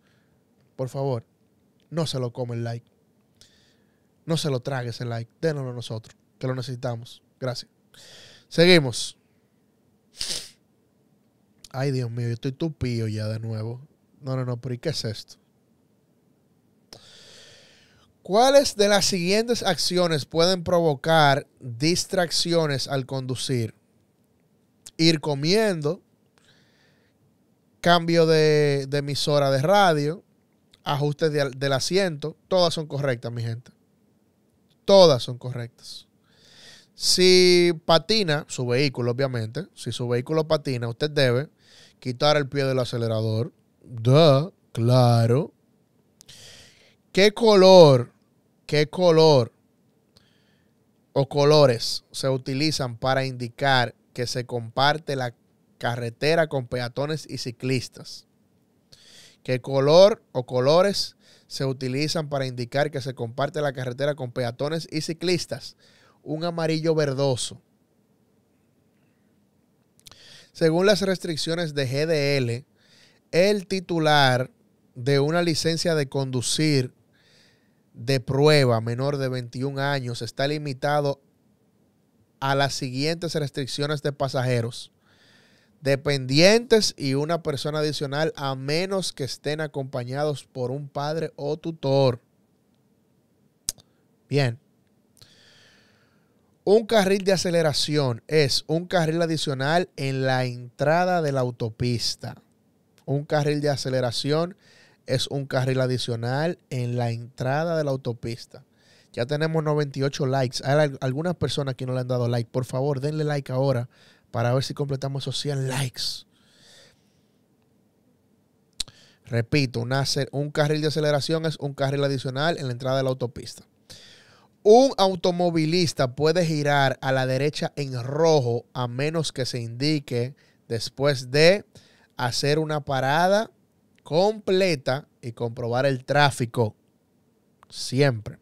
por favor, no se lo come el like. No se lo trague ese like. Dénoslo a nosotros, que lo necesitamos. Gracias. Seguimos. Ay, Dios mío, yo estoy tupido ya de nuevo. No, no, no, pero ¿y qué es esto? ¿Cuáles de las siguientes acciones pueden provocar distracciones al conducir? Ir comiendo, cambio de emisora de radio, ajustes del asiento, todas son correctas, mi gente. Todas son correctas. Si patina su vehículo, obviamente, si su vehículo patina, usted debe quitar el pie del acelerador. da claro. ¿Qué color, qué color o colores se utilizan para indicar que se comparte la carretera con peatones y ciclistas? ¿Qué color o colores se utilizan para indicar que se comparte la carretera con peatones y ciclistas. Un amarillo verdoso. Según las restricciones de GDL, el titular de una licencia de conducir de prueba menor de 21 años está limitado a las siguientes restricciones de pasajeros dependientes y una persona adicional a menos que estén acompañados por un padre o tutor. Bien. Un carril de aceleración es un carril adicional en la entrada de la autopista. Un carril de aceleración es un carril adicional en la entrada de la autopista. Ya tenemos 98 likes. Hay algunas personas que no le han dado like. Por favor, denle like ahora para ver si completamos esos 100 likes. Repito, un carril de aceleración es un carril adicional en la entrada de la autopista. Un automovilista puede girar a la derecha en rojo a menos que se indique después de hacer una parada completa y comprobar el tráfico. Siempre.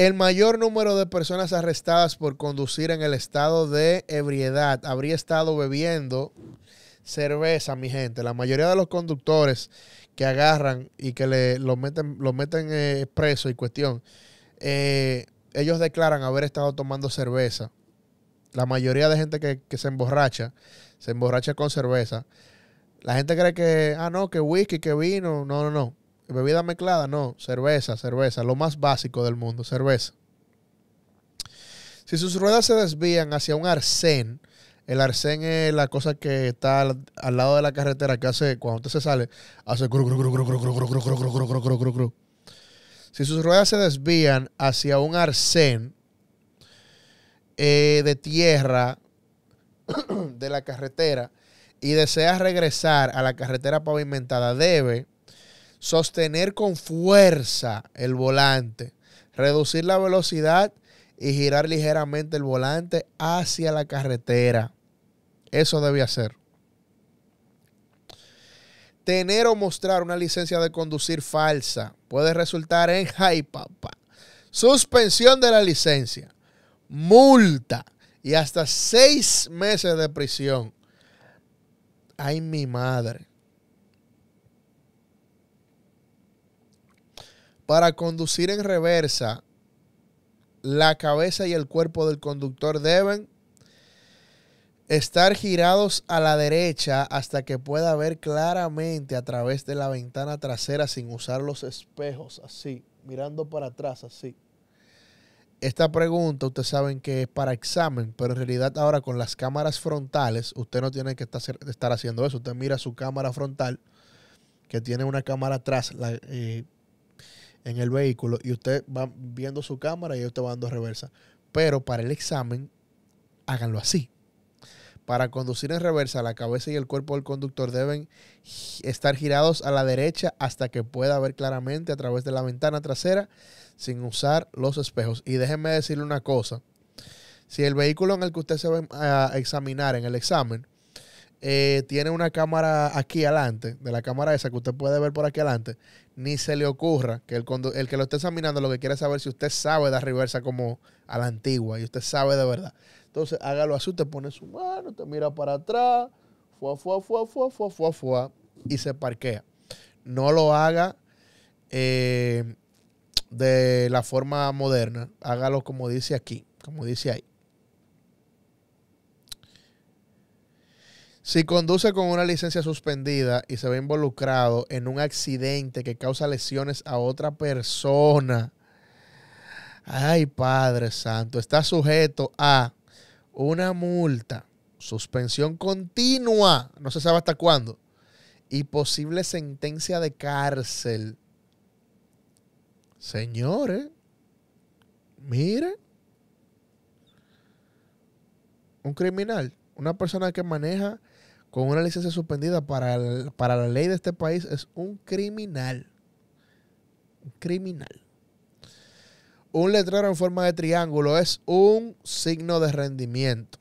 El mayor número de personas arrestadas por conducir en el estado de ebriedad habría estado bebiendo cerveza, mi gente. La mayoría de los conductores que agarran y que le, lo meten, lo meten eh, preso y cuestión, eh, ellos declaran haber estado tomando cerveza. La mayoría de gente que, que, se emborracha, se emborracha con cerveza. La gente cree que, ah, no, que whisky, que vino. No, no, no. Bebida mezclada, no. Cerveza, cerveza. Lo más básico del mundo, cerveza. Si sus ruedas se desvían hacia un arcén, el arcén es la cosa que está al, lado de la carretera que hace, cuando usted se sale, hace cru, cru, cru, cru, cru, cru, cru, cru, cru, cru, cru, cru, Si sus ruedas se desvían hacia un arcén de tierra de la carretera y desea regresar a la carretera pavimentada, debe sostener con fuerza el volante, reducir la velocidad y girar ligeramente el volante hacia la carretera. Eso debía hacer. Tener o mostrar una licencia de conducir falsa puede resultar en high papá, suspensión de la licencia, multa y hasta seis meses de prisión. Ay, mi madre. Para conducir en reversa, la cabeza y el cuerpo del conductor deben estar girados a la derecha hasta que pueda ver claramente a través de la ventana trasera sin usar los espejos, así, mirando para atrás, así. Esta pregunta ustedes saben que es para examen, pero en realidad ahora con las cámaras frontales, usted no tiene que estar haciendo eso. Usted mira su cámara frontal, que tiene una cámara atrás, eh, en el vehículo y usted va viendo su cámara y usted va dando reversa. Pero para el examen, háganlo así. Para conducir en reversa, la cabeza y el cuerpo del conductor deben estar girados a la derecha hasta que pueda ver claramente a través de la ventana trasera sin usar los espejos. Y déjenme decirle una cosa. Si el vehículo en el que usted se va em, a examinar en el examen eh, tiene una cámara aquí adelante, de la cámara esa que usted puede ver por aquí adelante, ni se le ocurra que el, el que lo esté examinando lo que quiere saber si usted sabe dar reversa como a la antigua y usted sabe de verdad. Entonces hágalo así, te pone su mano, te mira para atrás, fua, fua, fua, fua, fua, fua, y se parquea. No lo haga eh, de la forma moderna, hágalo como dice aquí, como dice ahí. Si conduce con una licencia suspendida y se ve involucrado en un accidente que causa lesiones a otra persona, ay Padre Santo, está sujeto a una multa, suspensión continua, no se sabe hasta cuándo, y posible sentencia de cárcel. Señores, miren. un criminal, una persona que maneja con una licencia suspendida para, la ley de este país es un criminal. Un criminal. Un letrero en forma de triángulo es un signo de rendimiento.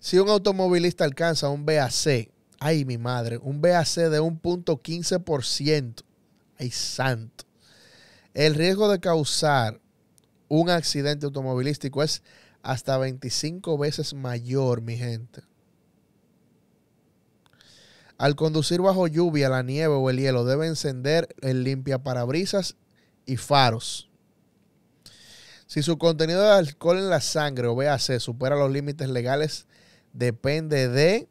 Si un automovilista alcanza un BAC, ay mi madre, un BAC de 1.15%, ay santo, el riesgo de causar un accidente automovilístico es hasta 25 veces mayor, mi gente. Al conducir bajo lluvia, la nieve o el hielo debe encender el limpia parabrisas y faros. Si su contenido de alcohol en la sangre o BAC supera los límites legales, depende de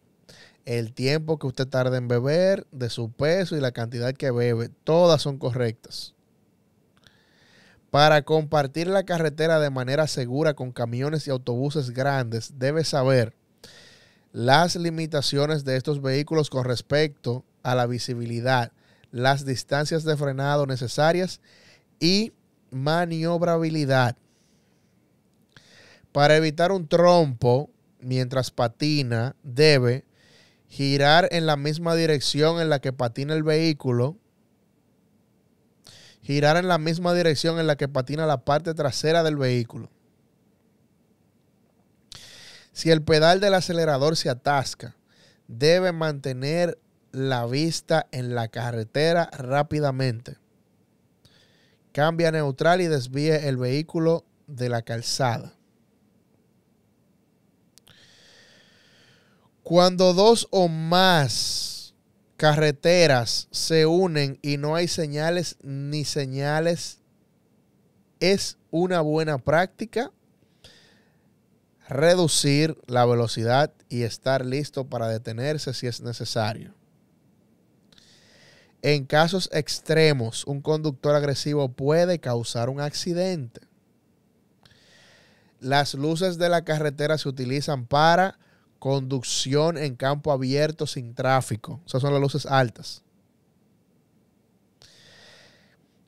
el tiempo que usted tarde en beber, de su peso y la cantidad que bebe. Todas son correctas. Para compartir la carretera de manera segura con camiones y autobuses grandes, debe saber las limitaciones de estos vehículos con respecto a la visibilidad, las distancias de frenado necesarias y maniobrabilidad. Para evitar un trompo mientras patina, debe girar en la misma dirección en la que patina el vehículo girar en la misma dirección en la que patina la parte trasera del vehículo. Si el pedal del acelerador se atasca, debe mantener la vista en la carretera rápidamente. Cambia neutral y desvíe el vehículo de la calzada. Cuando dos o más carreteras se unen y no hay señales ni señales, es una buena práctica reducir la velocidad y estar listo para detenerse si es necesario. En casos extremos, un conductor agresivo puede causar un accidente. Las luces de la carretera se utilizan para Conducción en campo abierto sin tráfico. Esas son las luces altas.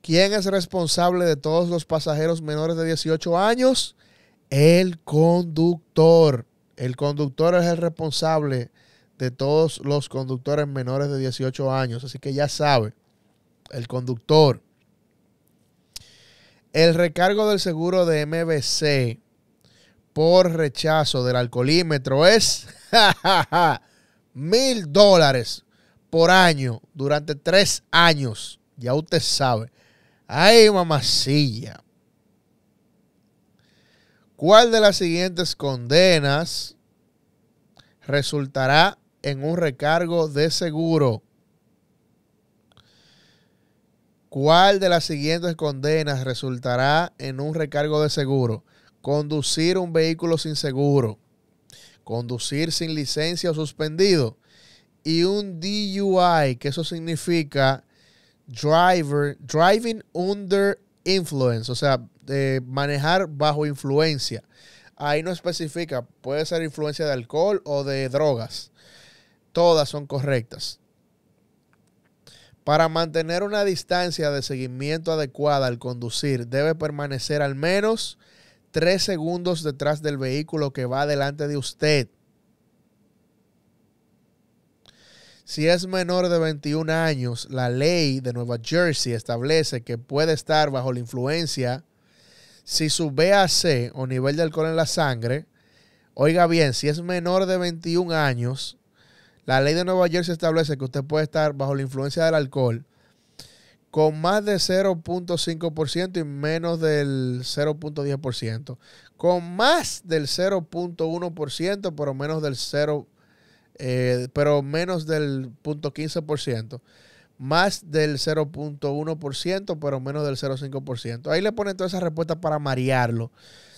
¿Quién es responsable de todos los pasajeros menores de 18 años? El conductor. El conductor es el responsable de todos los conductores menores de 18 años. Así que ya sabe, el conductor. El recargo del seguro de MBC por rechazo del alcoholímetro es mil dólares por año durante tres años. Ya usted sabe. Ay, mamacilla. ¿Cuál de las siguientes condenas resultará en un recargo de seguro? ¿Cuál de las siguientes condenas resultará en un recargo de seguro? conducir un vehículo sin seguro, conducir sin licencia o suspendido y un DUI, que eso significa driver, driving under influence, o sea, de manejar bajo influencia. Ahí no especifica, puede ser influencia de alcohol o de drogas. Todas son correctas. Para mantener una distancia de seguimiento adecuada al conducir, debe permanecer al menos tres segundos detrás del vehículo que va delante de usted. Si es menor de 21 años, la ley de Nueva Jersey establece que puede estar bajo la influencia si su BAC o nivel de alcohol en la sangre, oiga bien, si es menor de 21 años, la ley de Nueva Jersey establece que usted puede estar bajo la influencia del alcohol con más de 0.5% y menos del 0.10%, con más del 0.1%, pero menos del 0, eh, pero menos del 0.15%, más del 0.1%, pero menos del 0.5%. Ahí le ponen todas esas respuestas para marearlo.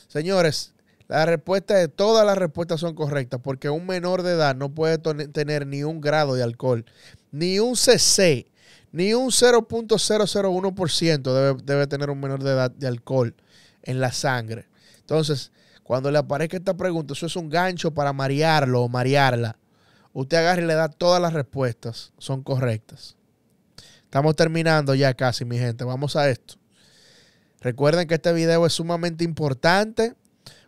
Señores, la respuesta de todas las respuestas son correctas, porque un menor de edad no puede tener ni un grado de alcohol, ni un CC ni un 0.001% debe, debe tener un menor de edad de alcohol en la sangre. Entonces, cuando le aparezca esta pregunta, eso es un gancho para marearlo o marearla. Usted agarra y le da todas las respuestas, son correctas. Estamos terminando ya casi, mi gente. Vamos a esto. Recuerden que este video es sumamente importante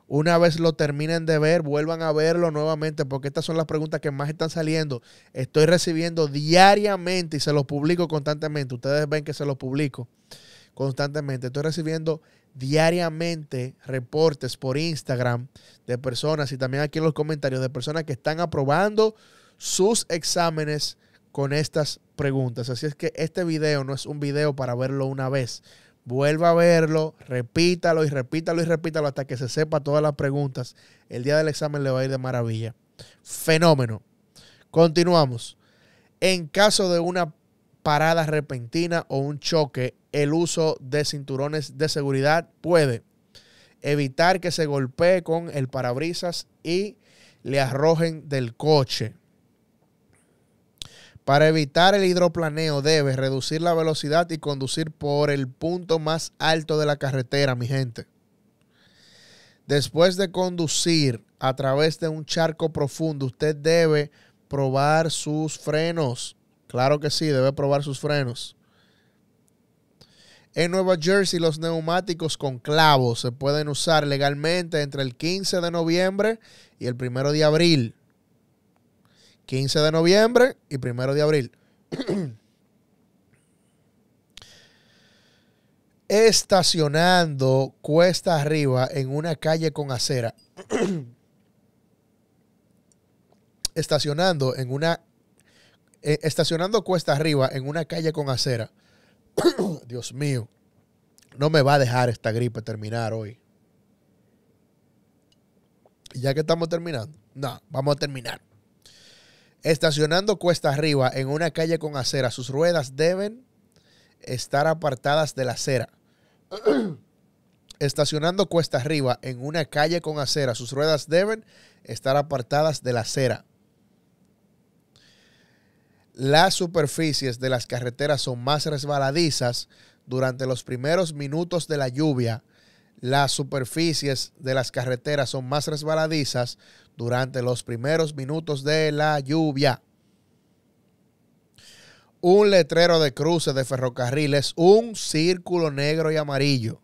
una vez lo terminen de ver, vuelvan a verlo nuevamente, porque estas son las preguntas que más están saliendo. Estoy recibiendo diariamente y se los publico constantemente. Ustedes ven que se los publico constantemente. Estoy recibiendo diariamente reportes por Instagram de personas y también aquí en los comentarios de personas que están aprobando sus exámenes con estas preguntas. Así es que este video no es un video para verlo una vez vuelva a verlo, repítalo y repítalo y repítalo hasta que se sepa todas las preguntas. El día del examen le va a ir de maravilla. Fenómeno. Continuamos. En caso de una parada repentina o un choque, el uso de cinturones de seguridad puede evitar que se golpee con el parabrisas y le arrojen del coche. Para evitar el hidroplaneo debe reducir la velocidad y conducir por el punto más alto de la carretera, mi gente. Después de conducir a través de un charco profundo, usted debe probar sus frenos. Claro que sí, debe probar sus frenos. En Nueva Jersey los neumáticos con clavos se pueden usar legalmente entre el 15 de noviembre y el 1 de abril. 15 de noviembre y 1 de abril. Estacionando cuesta arriba en una calle con acera. Estacionando en una. Eh, estacionando cuesta arriba en una calle con acera. Dios mío. No me va a dejar esta gripe terminar hoy. Ya que estamos terminando. No, vamos a terminar. Estacionando cuesta arriba en una calle con acera, sus ruedas deben estar apartadas de la acera. Estacionando cuesta arriba en una calle con acera, sus ruedas deben estar apartadas de la acera. Las superficies de las carreteras son más resbaladizas durante los primeros minutos de la lluvia las superficies de las carreteras son más resbaladizas durante los primeros minutos de la lluvia. Un letrero de cruce de ferrocarril es un círculo negro y amarillo.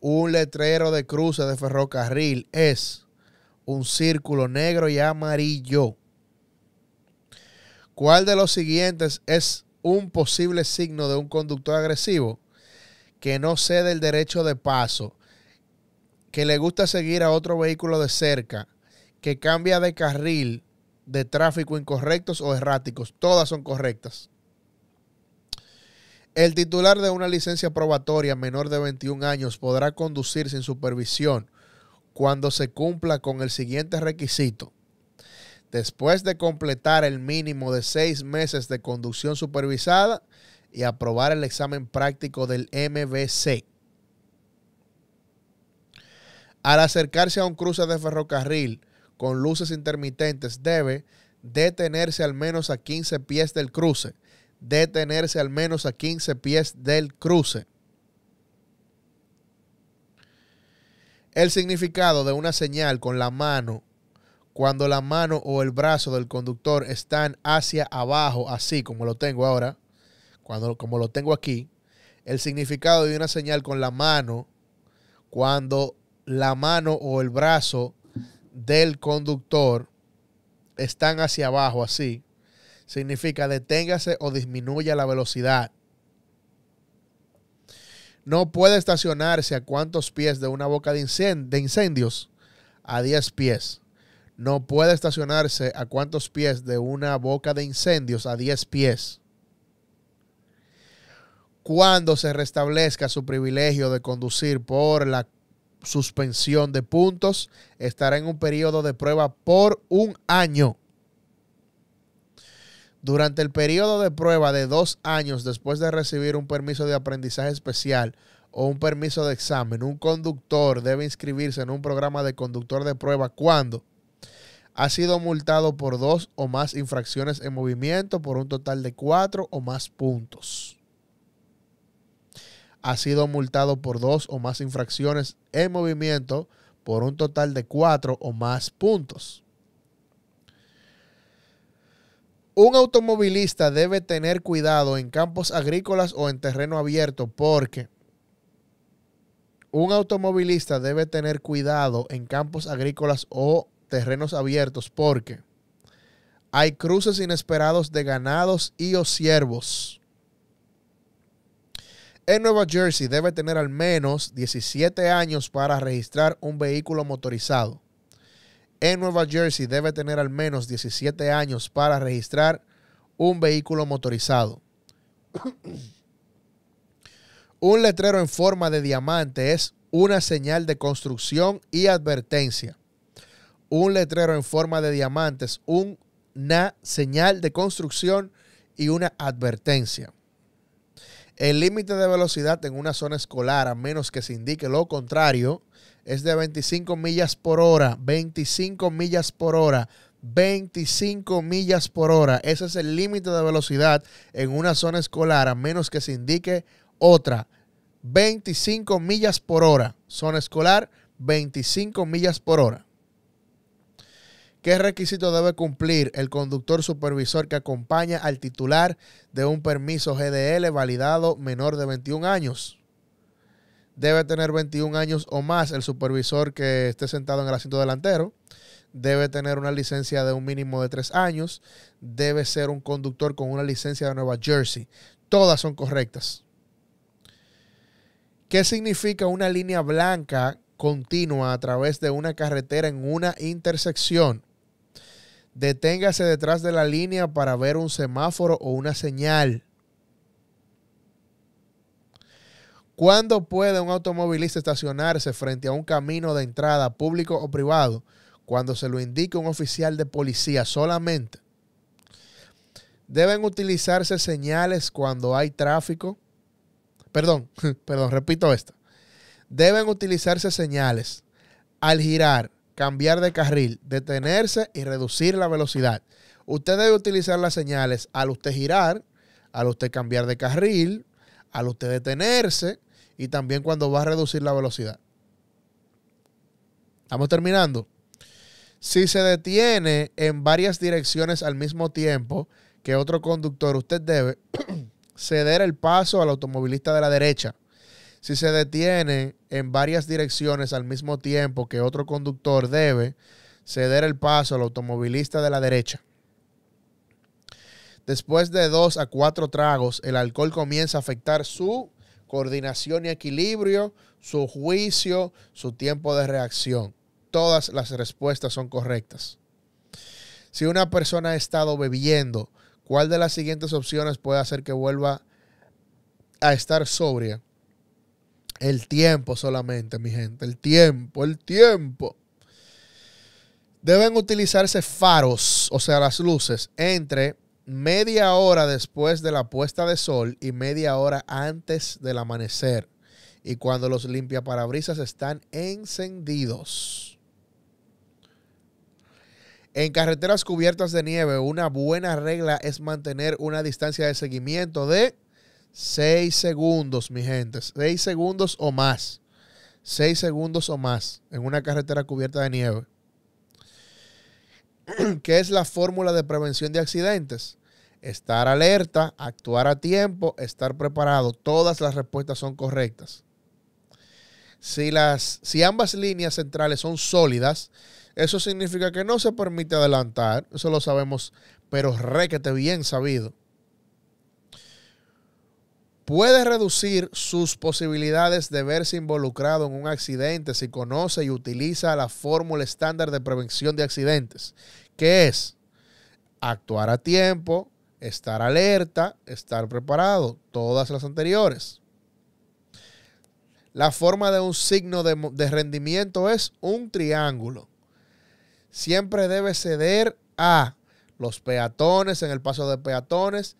Un letrero de cruce de ferrocarril es un círculo negro y amarillo. ¿Cuál de los siguientes es un posible signo de un conductor agresivo? Que no cede el derecho de paso, que le gusta seguir a otro vehículo de cerca, que cambia de carril de tráfico incorrectos o erráticos. Todas son correctas. El titular de una licencia probatoria menor de 21 años podrá conducir sin supervisión cuando se cumpla con el siguiente requisito. Después de completar el mínimo de seis meses de conducción supervisada y aprobar el examen práctico del MBC. Al acercarse a un cruce de ferrocarril con luces intermitentes, debe detenerse al menos a 15 pies del cruce. Detenerse al menos a 15 pies del cruce. El significado de una señal con la mano cuando la mano o el brazo del conductor están hacia abajo, así como lo tengo ahora, cuando, como lo tengo aquí, el significado de una señal con la mano cuando la mano o el brazo del conductor están hacia abajo, así, significa deténgase o disminuya la velocidad. No puede estacionarse a cuántos pies de una boca de, de incendios? A 10 pies. No puede estacionarse a cuántos pies de una boca de incendios? A 10 pies. Cuando se restablezca su privilegio de conducir por la suspensión de puntos. Estará en un periodo de prueba por un año. Durante el periodo de prueba de dos años después de recibir un permiso de aprendizaje especial o un permiso de examen, un conductor debe inscribirse en un programa de conductor de prueba cuando ha sido multado por dos o más infracciones en movimiento por un total de cuatro o más puntos ha sido multado por dos o más infracciones en movimiento por un total de cuatro o más puntos. Un automovilista debe tener cuidado en campos agrícolas o en terreno abierto porque un automovilista debe tener cuidado en campos agrícolas o terrenos abiertos porque hay cruces inesperados de ganados y o ciervos en Nueva Jersey debe tener al menos 17 años para registrar un vehículo motorizado. En Nueva Jersey debe tener al menos 17 años para registrar un vehículo motorizado. un letrero en forma de diamante es una señal de construcción y advertencia. Un letrero en forma de diamante es una señal de construcción y una advertencia. El límite de velocidad en una zona escolar, a menos que se indique lo contrario, es de 25 millas por hora, 25 millas por hora, 25 millas por hora. Ese es el límite de velocidad en una zona escolar, a menos que se indique otra. 25 millas por hora, zona escolar, 25 millas por hora. ¿Qué requisito debe cumplir el conductor supervisor que acompaña al titular de un permiso GDL validado menor de 21 años? Debe tener 21 años o más el supervisor que esté sentado en el asiento delantero. Debe tener una licencia de un mínimo de 3 años. Debe ser un conductor con una licencia de Nueva Jersey. Todas son correctas. ¿Qué significa una línea blanca continua a través de una carretera en una intersección? Deténgase detrás de la línea para ver un semáforo o una señal. ¿Cuándo puede un automovilista estacionarse frente a un camino de entrada público o privado? Cuando se lo indique un oficial de policía solamente. Deben utilizarse señales cuando hay tráfico. Perdón, perdón, repito esto. Deben utilizarse señales al girar cambiar de carril, detenerse y reducir la velocidad. Usted debe utilizar las señales al usted girar, al usted cambiar de carril, al usted detenerse y también cuando va a reducir la velocidad. Estamos terminando. Si se detiene en varias direcciones al mismo tiempo que otro conductor, usted debe ceder el paso al automovilista de la derecha si se detiene en varias direcciones al mismo tiempo que otro conductor debe ceder el paso al automovilista de la derecha. Después de dos a cuatro tragos, el alcohol comienza a afectar su coordinación y equilibrio, su juicio, su tiempo de reacción. Todas las respuestas son correctas. Si una persona ha estado bebiendo, ¿cuál de las siguientes opciones puede hacer que vuelva a estar sobria? El tiempo solamente, mi gente. El tiempo, el tiempo. Deben utilizarse faros, o sea, las luces, entre media hora después de la puesta de sol y media hora antes del amanecer. Y cuando los limpiaparabrisas están encendidos. En carreteras cubiertas de nieve, una buena regla es mantener una distancia de seguimiento de 6 segundos, mi gente. 6 segundos o más. 6 segundos o más en una carretera cubierta de nieve. ¿Qué es la fórmula de prevención de accidentes? Estar alerta, actuar a tiempo, estar preparado. Todas las respuestas son correctas. Si, las, si ambas líneas centrales son sólidas, eso significa que no se permite adelantar. Eso lo sabemos, pero requete bien sabido puede reducir sus posibilidades de verse involucrado en un accidente si conoce y utiliza la fórmula estándar de prevención de accidentes, que es actuar a tiempo, estar alerta, estar preparado, todas las anteriores. La forma de un signo de, rendimiento es un triángulo. Siempre debe ceder a los peatones en el paso de peatones,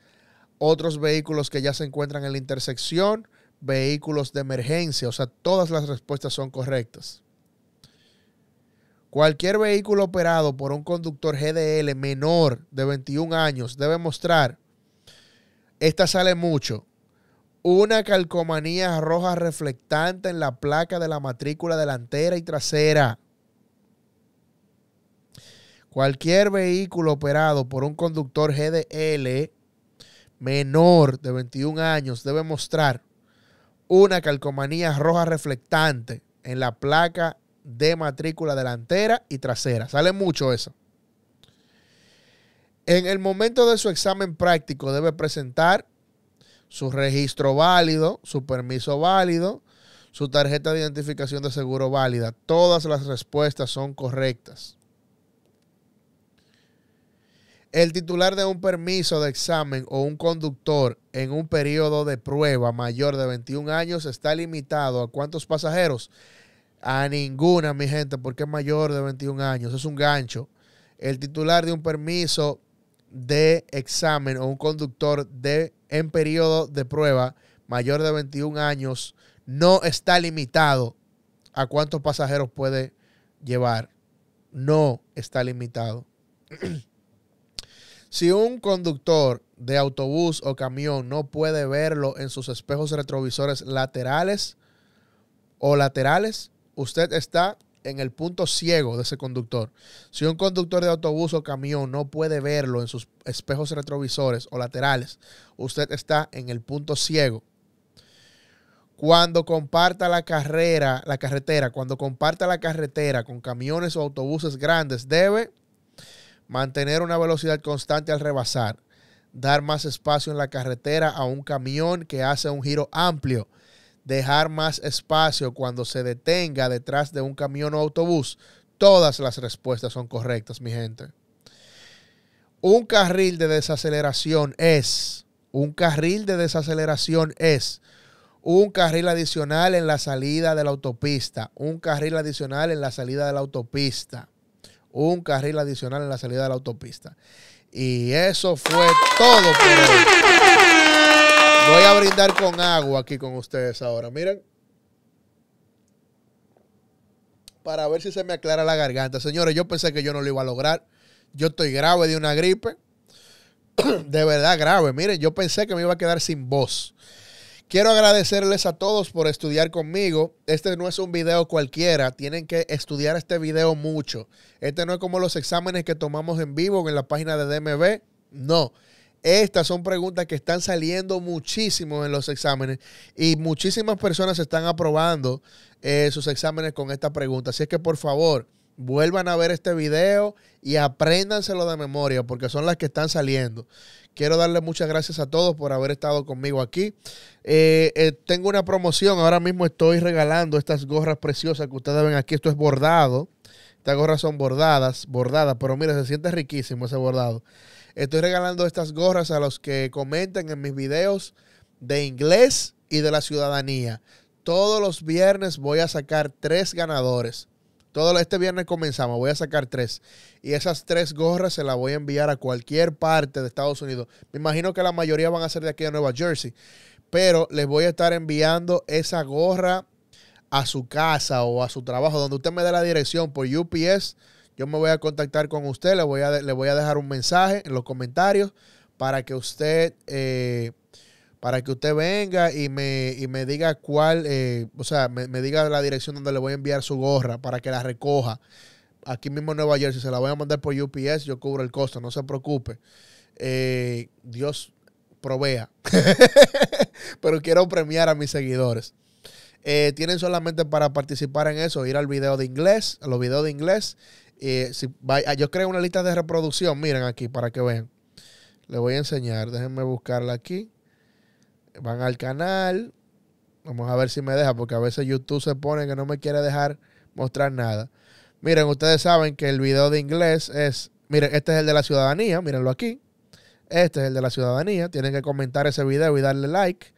otros vehículos que ya se encuentran en la intersección, vehículos de emergencia, o sea, todas las respuestas son correctas. Cualquier vehículo operado por un conductor GDL menor de 21 años debe mostrar, esta sale mucho, una calcomanía roja reflectante en la placa de la matrícula delantera y trasera. Cualquier vehículo operado por un conductor GDL menor de 21 años debe mostrar una calcomanía roja reflectante en la placa de matrícula delantera y trasera. Sale mucho eso. En el momento de su examen práctico debe presentar su registro válido, su permiso válido, su tarjeta de identificación de seguro válida. Todas las respuestas son correctas. El titular de un permiso de examen o un conductor en un periodo de prueba mayor de 21 años está limitado a cuántos pasajeros? A ninguna, mi gente, porque es mayor de 21 años. Es un gancho. El titular de un permiso de examen o un conductor de, en periodo de prueba mayor de 21 años no está limitado a cuántos pasajeros puede llevar. No está limitado. Si un conductor de autobús o camión no puede verlo en sus espejos retrovisores laterales o laterales, usted está en el punto ciego de ese conductor. Si un conductor de autobús o camión no puede verlo en sus espejos retrovisores o laterales, usted está en el punto ciego. Cuando comparta la carrera, la carretera, cuando comparta la carretera con camiones o autobuses grandes, debe mantener una velocidad constante al rebasar, dar más espacio en la carretera a un camión que hace un giro amplio, dejar más espacio cuando se detenga detrás de un camión o autobús. Todas las respuestas son correctas, mi gente. Un carril de desaceleración es, un carril de desaceleración es un carril adicional en la salida de la autopista, un carril adicional en la salida de la autopista un carril adicional en la salida de la autopista. Y eso fue todo Voy a brindar con agua aquí con ustedes ahora. Miren. Para ver si se me aclara la garganta. Señores, yo pensé que yo no lo iba a lograr. Yo estoy grave de una gripe. de verdad grave. Miren, yo pensé que me iba a quedar sin voz. Quiero agradecerles a todos por estudiar conmigo. Este no es un video cualquiera, tienen que estudiar este video mucho. Este no es como los exámenes que tomamos en vivo en la página de DMV, no. Estas son preguntas que están saliendo muchísimo en los exámenes y muchísimas personas están aprobando eh, sus exámenes con esta pregunta, Así es que por favor, vuelvan a ver este video y apréndanselo de memoria porque son las que están saliendo. Quiero darle muchas gracias a todos por haber estado conmigo aquí. Eh, eh, tengo una promoción, ahora mismo estoy regalando estas gorras preciosas que ustedes ven aquí. Esto es bordado. Estas gorras son bordadas, bordadas, pero mira, se siente riquísimo ese bordado. Estoy regalando estas gorras a los que comenten en mis videos de inglés y de la ciudadanía. Todos los viernes voy a sacar tres ganadores. Todo este viernes comenzamos, voy a sacar tres. Y esas tres gorras se las voy a enviar a cualquier parte de Estados Unidos. Me imagino que la mayoría van a ser de aquí de Nueva Jersey. Pero les voy a estar enviando esa gorra a su casa o a su trabajo, donde usted me dé la dirección por UPS. Yo me voy a contactar con usted, le voy a, le voy a dejar un mensaje en los comentarios para que usted eh, para que usted venga y me, me diga cuál, eh, o sea, me, diga la dirección donde le voy a enviar su gorra para que la recoja. Aquí mismo en Nueva Jersey, se la voy a mandar por UPS, yo cubro el costo, no se preocupe. Eh, Dios provea. Pero quiero premiar a mis seguidores. Eh, tienen solamente para participar en eso, ir al video de inglés, a los videos de inglés. si ah, yo creo una lista de reproducción, miren aquí para que vean. Le voy a enseñar, déjenme buscarla aquí van al canal. Vamos a ver si me deja, porque a veces YouTube se pone que no me quiere dejar mostrar nada. Miren, ustedes saben que el video de inglés es, miren, este es el de la ciudadanía, mírenlo aquí. Este es el de la ciudadanía, tienen que comentar ese video y darle like.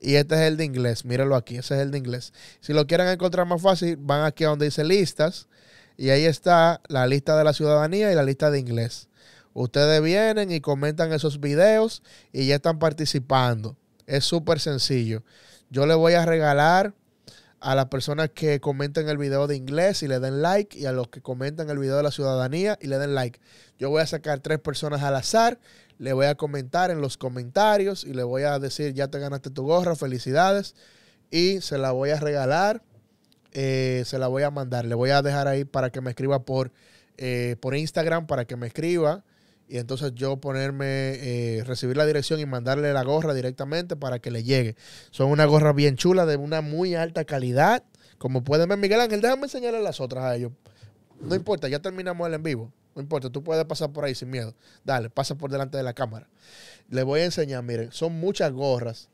Y este es el de inglés, mírenlo aquí, ese es el de inglés. Si lo quieren encontrar más fácil, van aquí a donde dice listas y ahí está la lista de la ciudadanía y la lista de inglés. Ustedes vienen y comentan esos videos y ya están participando. Es súper sencillo. Yo le voy a regalar a las personas que comenten el video de inglés y le den like y a los que comentan el video de la ciudadanía y le den like. Yo voy a sacar tres personas al azar, le voy a comentar en los comentarios y le voy a decir, ya te ganaste tu gorra, felicidades. Y se la voy a regalar, eh, se la voy a mandar. Le voy a dejar ahí para que me escriba por, eh, por Instagram, para que me escriba y entonces yo ponerme, eh, recibir la dirección y mandarle la gorra directamente para que le llegue. Son una gorra bien chula, de una muy alta calidad. Como pueden ver, Miguel Ángel, déjame enseñarle las otras a ellos. No importa, ya terminamos el en vivo. No importa, tú puedes pasar por ahí sin miedo. Dale, pasa por delante de la cámara. le voy a enseñar, miren, son muchas gorras.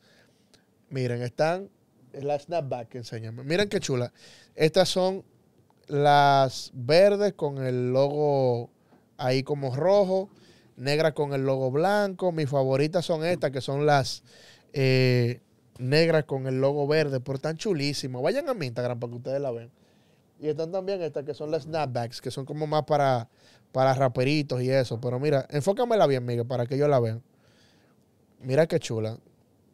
Miren, están la snapback, enséñame. Miren qué chula. Estas son las verdes con el logo ahí como rojo negras con el logo blanco. Mis favoritas son estas, que son las eh, negras con el logo verde, pero están chulísimas. Vayan a mi Instagram para que ustedes la vean. Y están también estas, que son las snapbacks, que son como más para, para raperitos y eso. Pero mira, enfócamela bien, Miguel, para que yo la vean. Mira qué chula.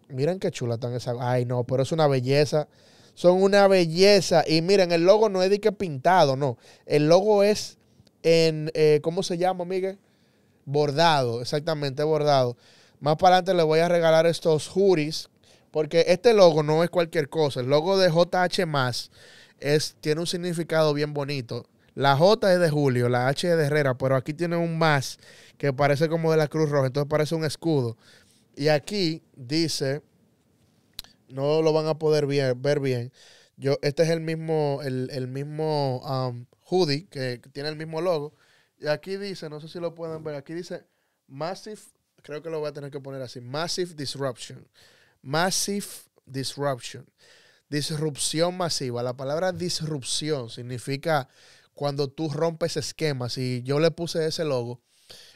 Miren qué chula están esas. Ay, no, pero es una belleza. Son una belleza. Y miren, el logo no es de que pintado, no. El logo es en, eh, ¿cómo se llama, Miguel? Bordado, exactamente bordado. Más para adelante le voy a regalar estos juris, porque este logo no es cualquier cosa. El logo de JH más es, tiene un significado bien bonito. La J es de Julio, la H es de Herrera, pero aquí tiene un más que parece como de la Cruz Roja, entonces parece un escudo. Y aquí dice, no lo van a poder ver bien. Yo, este es el mismo, el, mismo um, hoodie que tiene el mismo logo. Y aquí dice, no sé si lo pueden ver, aquí dice Massive, creo que lo voy a tener que poner así, Massive Disruption. Massive Disruption. Disrupción masiva. La palabra disrupción significa cuando tú rompes esquemas. Y yo le puse ese logo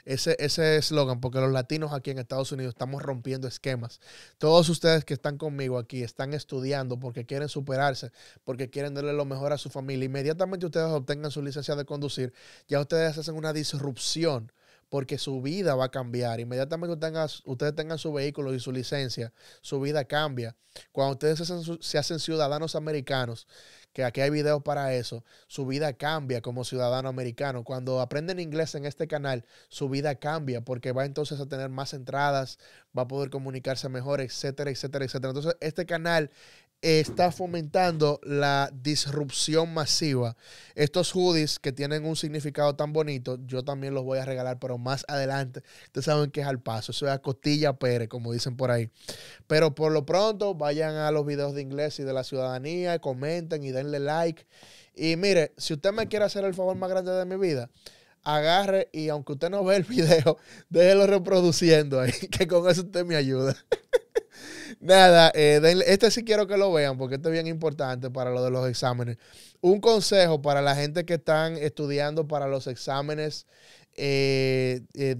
ese eslogan, porque los latinos aquí en Estados Unidos estamos rompiendo esquemas. Todos ustedes que están conmigo aquí están estudiando porque quieren superarse, porque quieren darle lo mejor a su familia. Inmediatamente ustedes obtengan su licencia de conducir, ya ustedes hacen una disrupción porque su vida va a cambiar. Inmediatamente que ustedes tengan su vehículo y su licencia, su vida cambia. Cuando ustedes se hacen, se hacen, ciudadanos americanos, que aquí hay videos para eso, su vida cambia como ciudadano americano. Cuando aprenden inglés en este canal, su vida cambia porque va entonces a tener más entradas, va a poder comunicarse mejor, etcétera, etcétera, etcétera. Entonces, este canal está fomentando la disrupción masiva. Estos hoodies que tienen un significado tan bonito, yo también los voy a regalar, pero más adelante. Ustedes saben que es al paso, eso es a costilla Pérez, como dicen por ahí. Pero por lo pronto, vayan a los videos de inglés y de la ciudadanía, comenten y denle like. Y mire, si usted me quiere hacer el favor más grande de mi vida, agarre y aunque usted no ve el video, déjelo reproduciendo ahí, que con eso usted me ayuda. Nada, eh, este sí quiero que lo vean porque este es bien importante para lo de los exámenes. Un consejo para la gente que están estudiando para los exámenes eh, eh,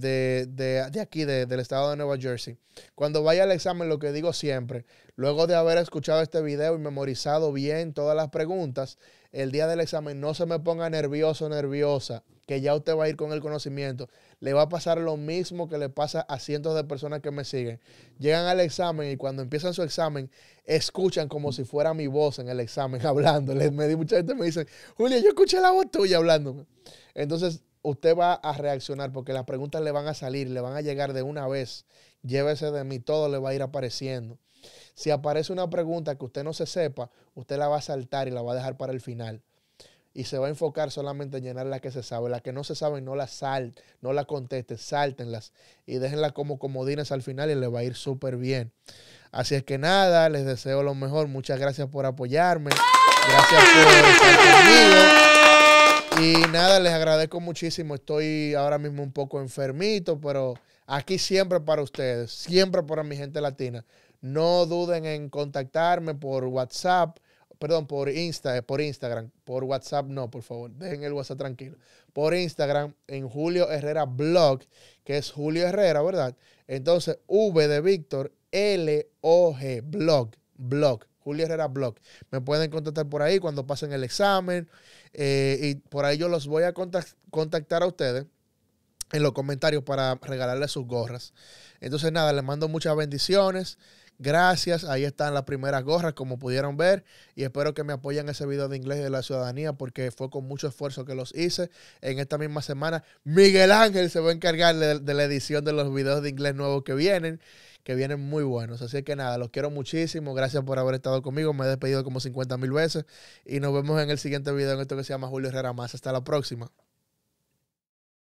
de, aquí, del estado de Nueva Jersey. Cuando vaya al examen, lo que digo siempre, luego de haber escuchado este video y memorizado bien todas las preguntas, el día del examen no se me ponga nervioso, nerviosa que ya usted va a ir con el conocimiento, le va a pasar lo mismo que le pasa a cientos de personas que me siguen. Llegan al examen y cuando empiezan su examen, escuchan como si fuera mi voz en el examen hablando. mucha gente me dice, Julia yo escuché la voz tuya hablando. Entonces, usted va a reaccionar porque las preguntas le van a salir, le van a llegar de una vez. Llévese de mí, todo le va a ir apareciendo. Si aparece una pregunta que usted no se sepa, usted la va a saltar y la va a dejar para el final y se va a enfocar solamente en llenar la que se sabe. La que no se sabe, no la salten, no la contesten, sáltenlas y déjenlas como comodines al final y le va a ir súper bien. Así es que nada, les deseo lo mejor. Muchas gracias por apoyarme. Gracias por estar conmigo. Y nada, les agradezco muchísimo. Estoy ahora mismo un poco enfermito, pero aquí siempre para ustedes, siempre para mi gente latina. No duden en contactarme por WhatsApp perdón, por eh, por Instagram, por WhatsApp no, por favor, dejen el WhatsApp tranquilo. Por Instagram, en Julio Herrera Blog, que es Julio Herrera, ¿verdad? Entonces, V de Víctor, L-O-G, Blog, Blog. Julio Herrera Blog. Me pueden contactar por ahí cuando pasen el examen. Eh, y por ahí yo los voy a contactar a ustedes en los comentarios para regalarles sus gorras. Entonces, nada, les mando muchas bendiciones. Gracias, ahí están las primeras gorras como pudieron ver y espero que me apoyen ese video de inglés de la ciudadanía porque fue con mucho esfuerzo que los hice. En esta misma semana Miguel Ángel se va a encargar de, la edición de los videos de inglés nuevos que vienen, que vienen muy buenos. Así que nada, los quiero muchísimo, gracias por haber estado conmigo, me he despedido como 50 mil veces y nos vemos en el siguiente video en esto que se llama Julio Herrera Más. Hasta la próxima.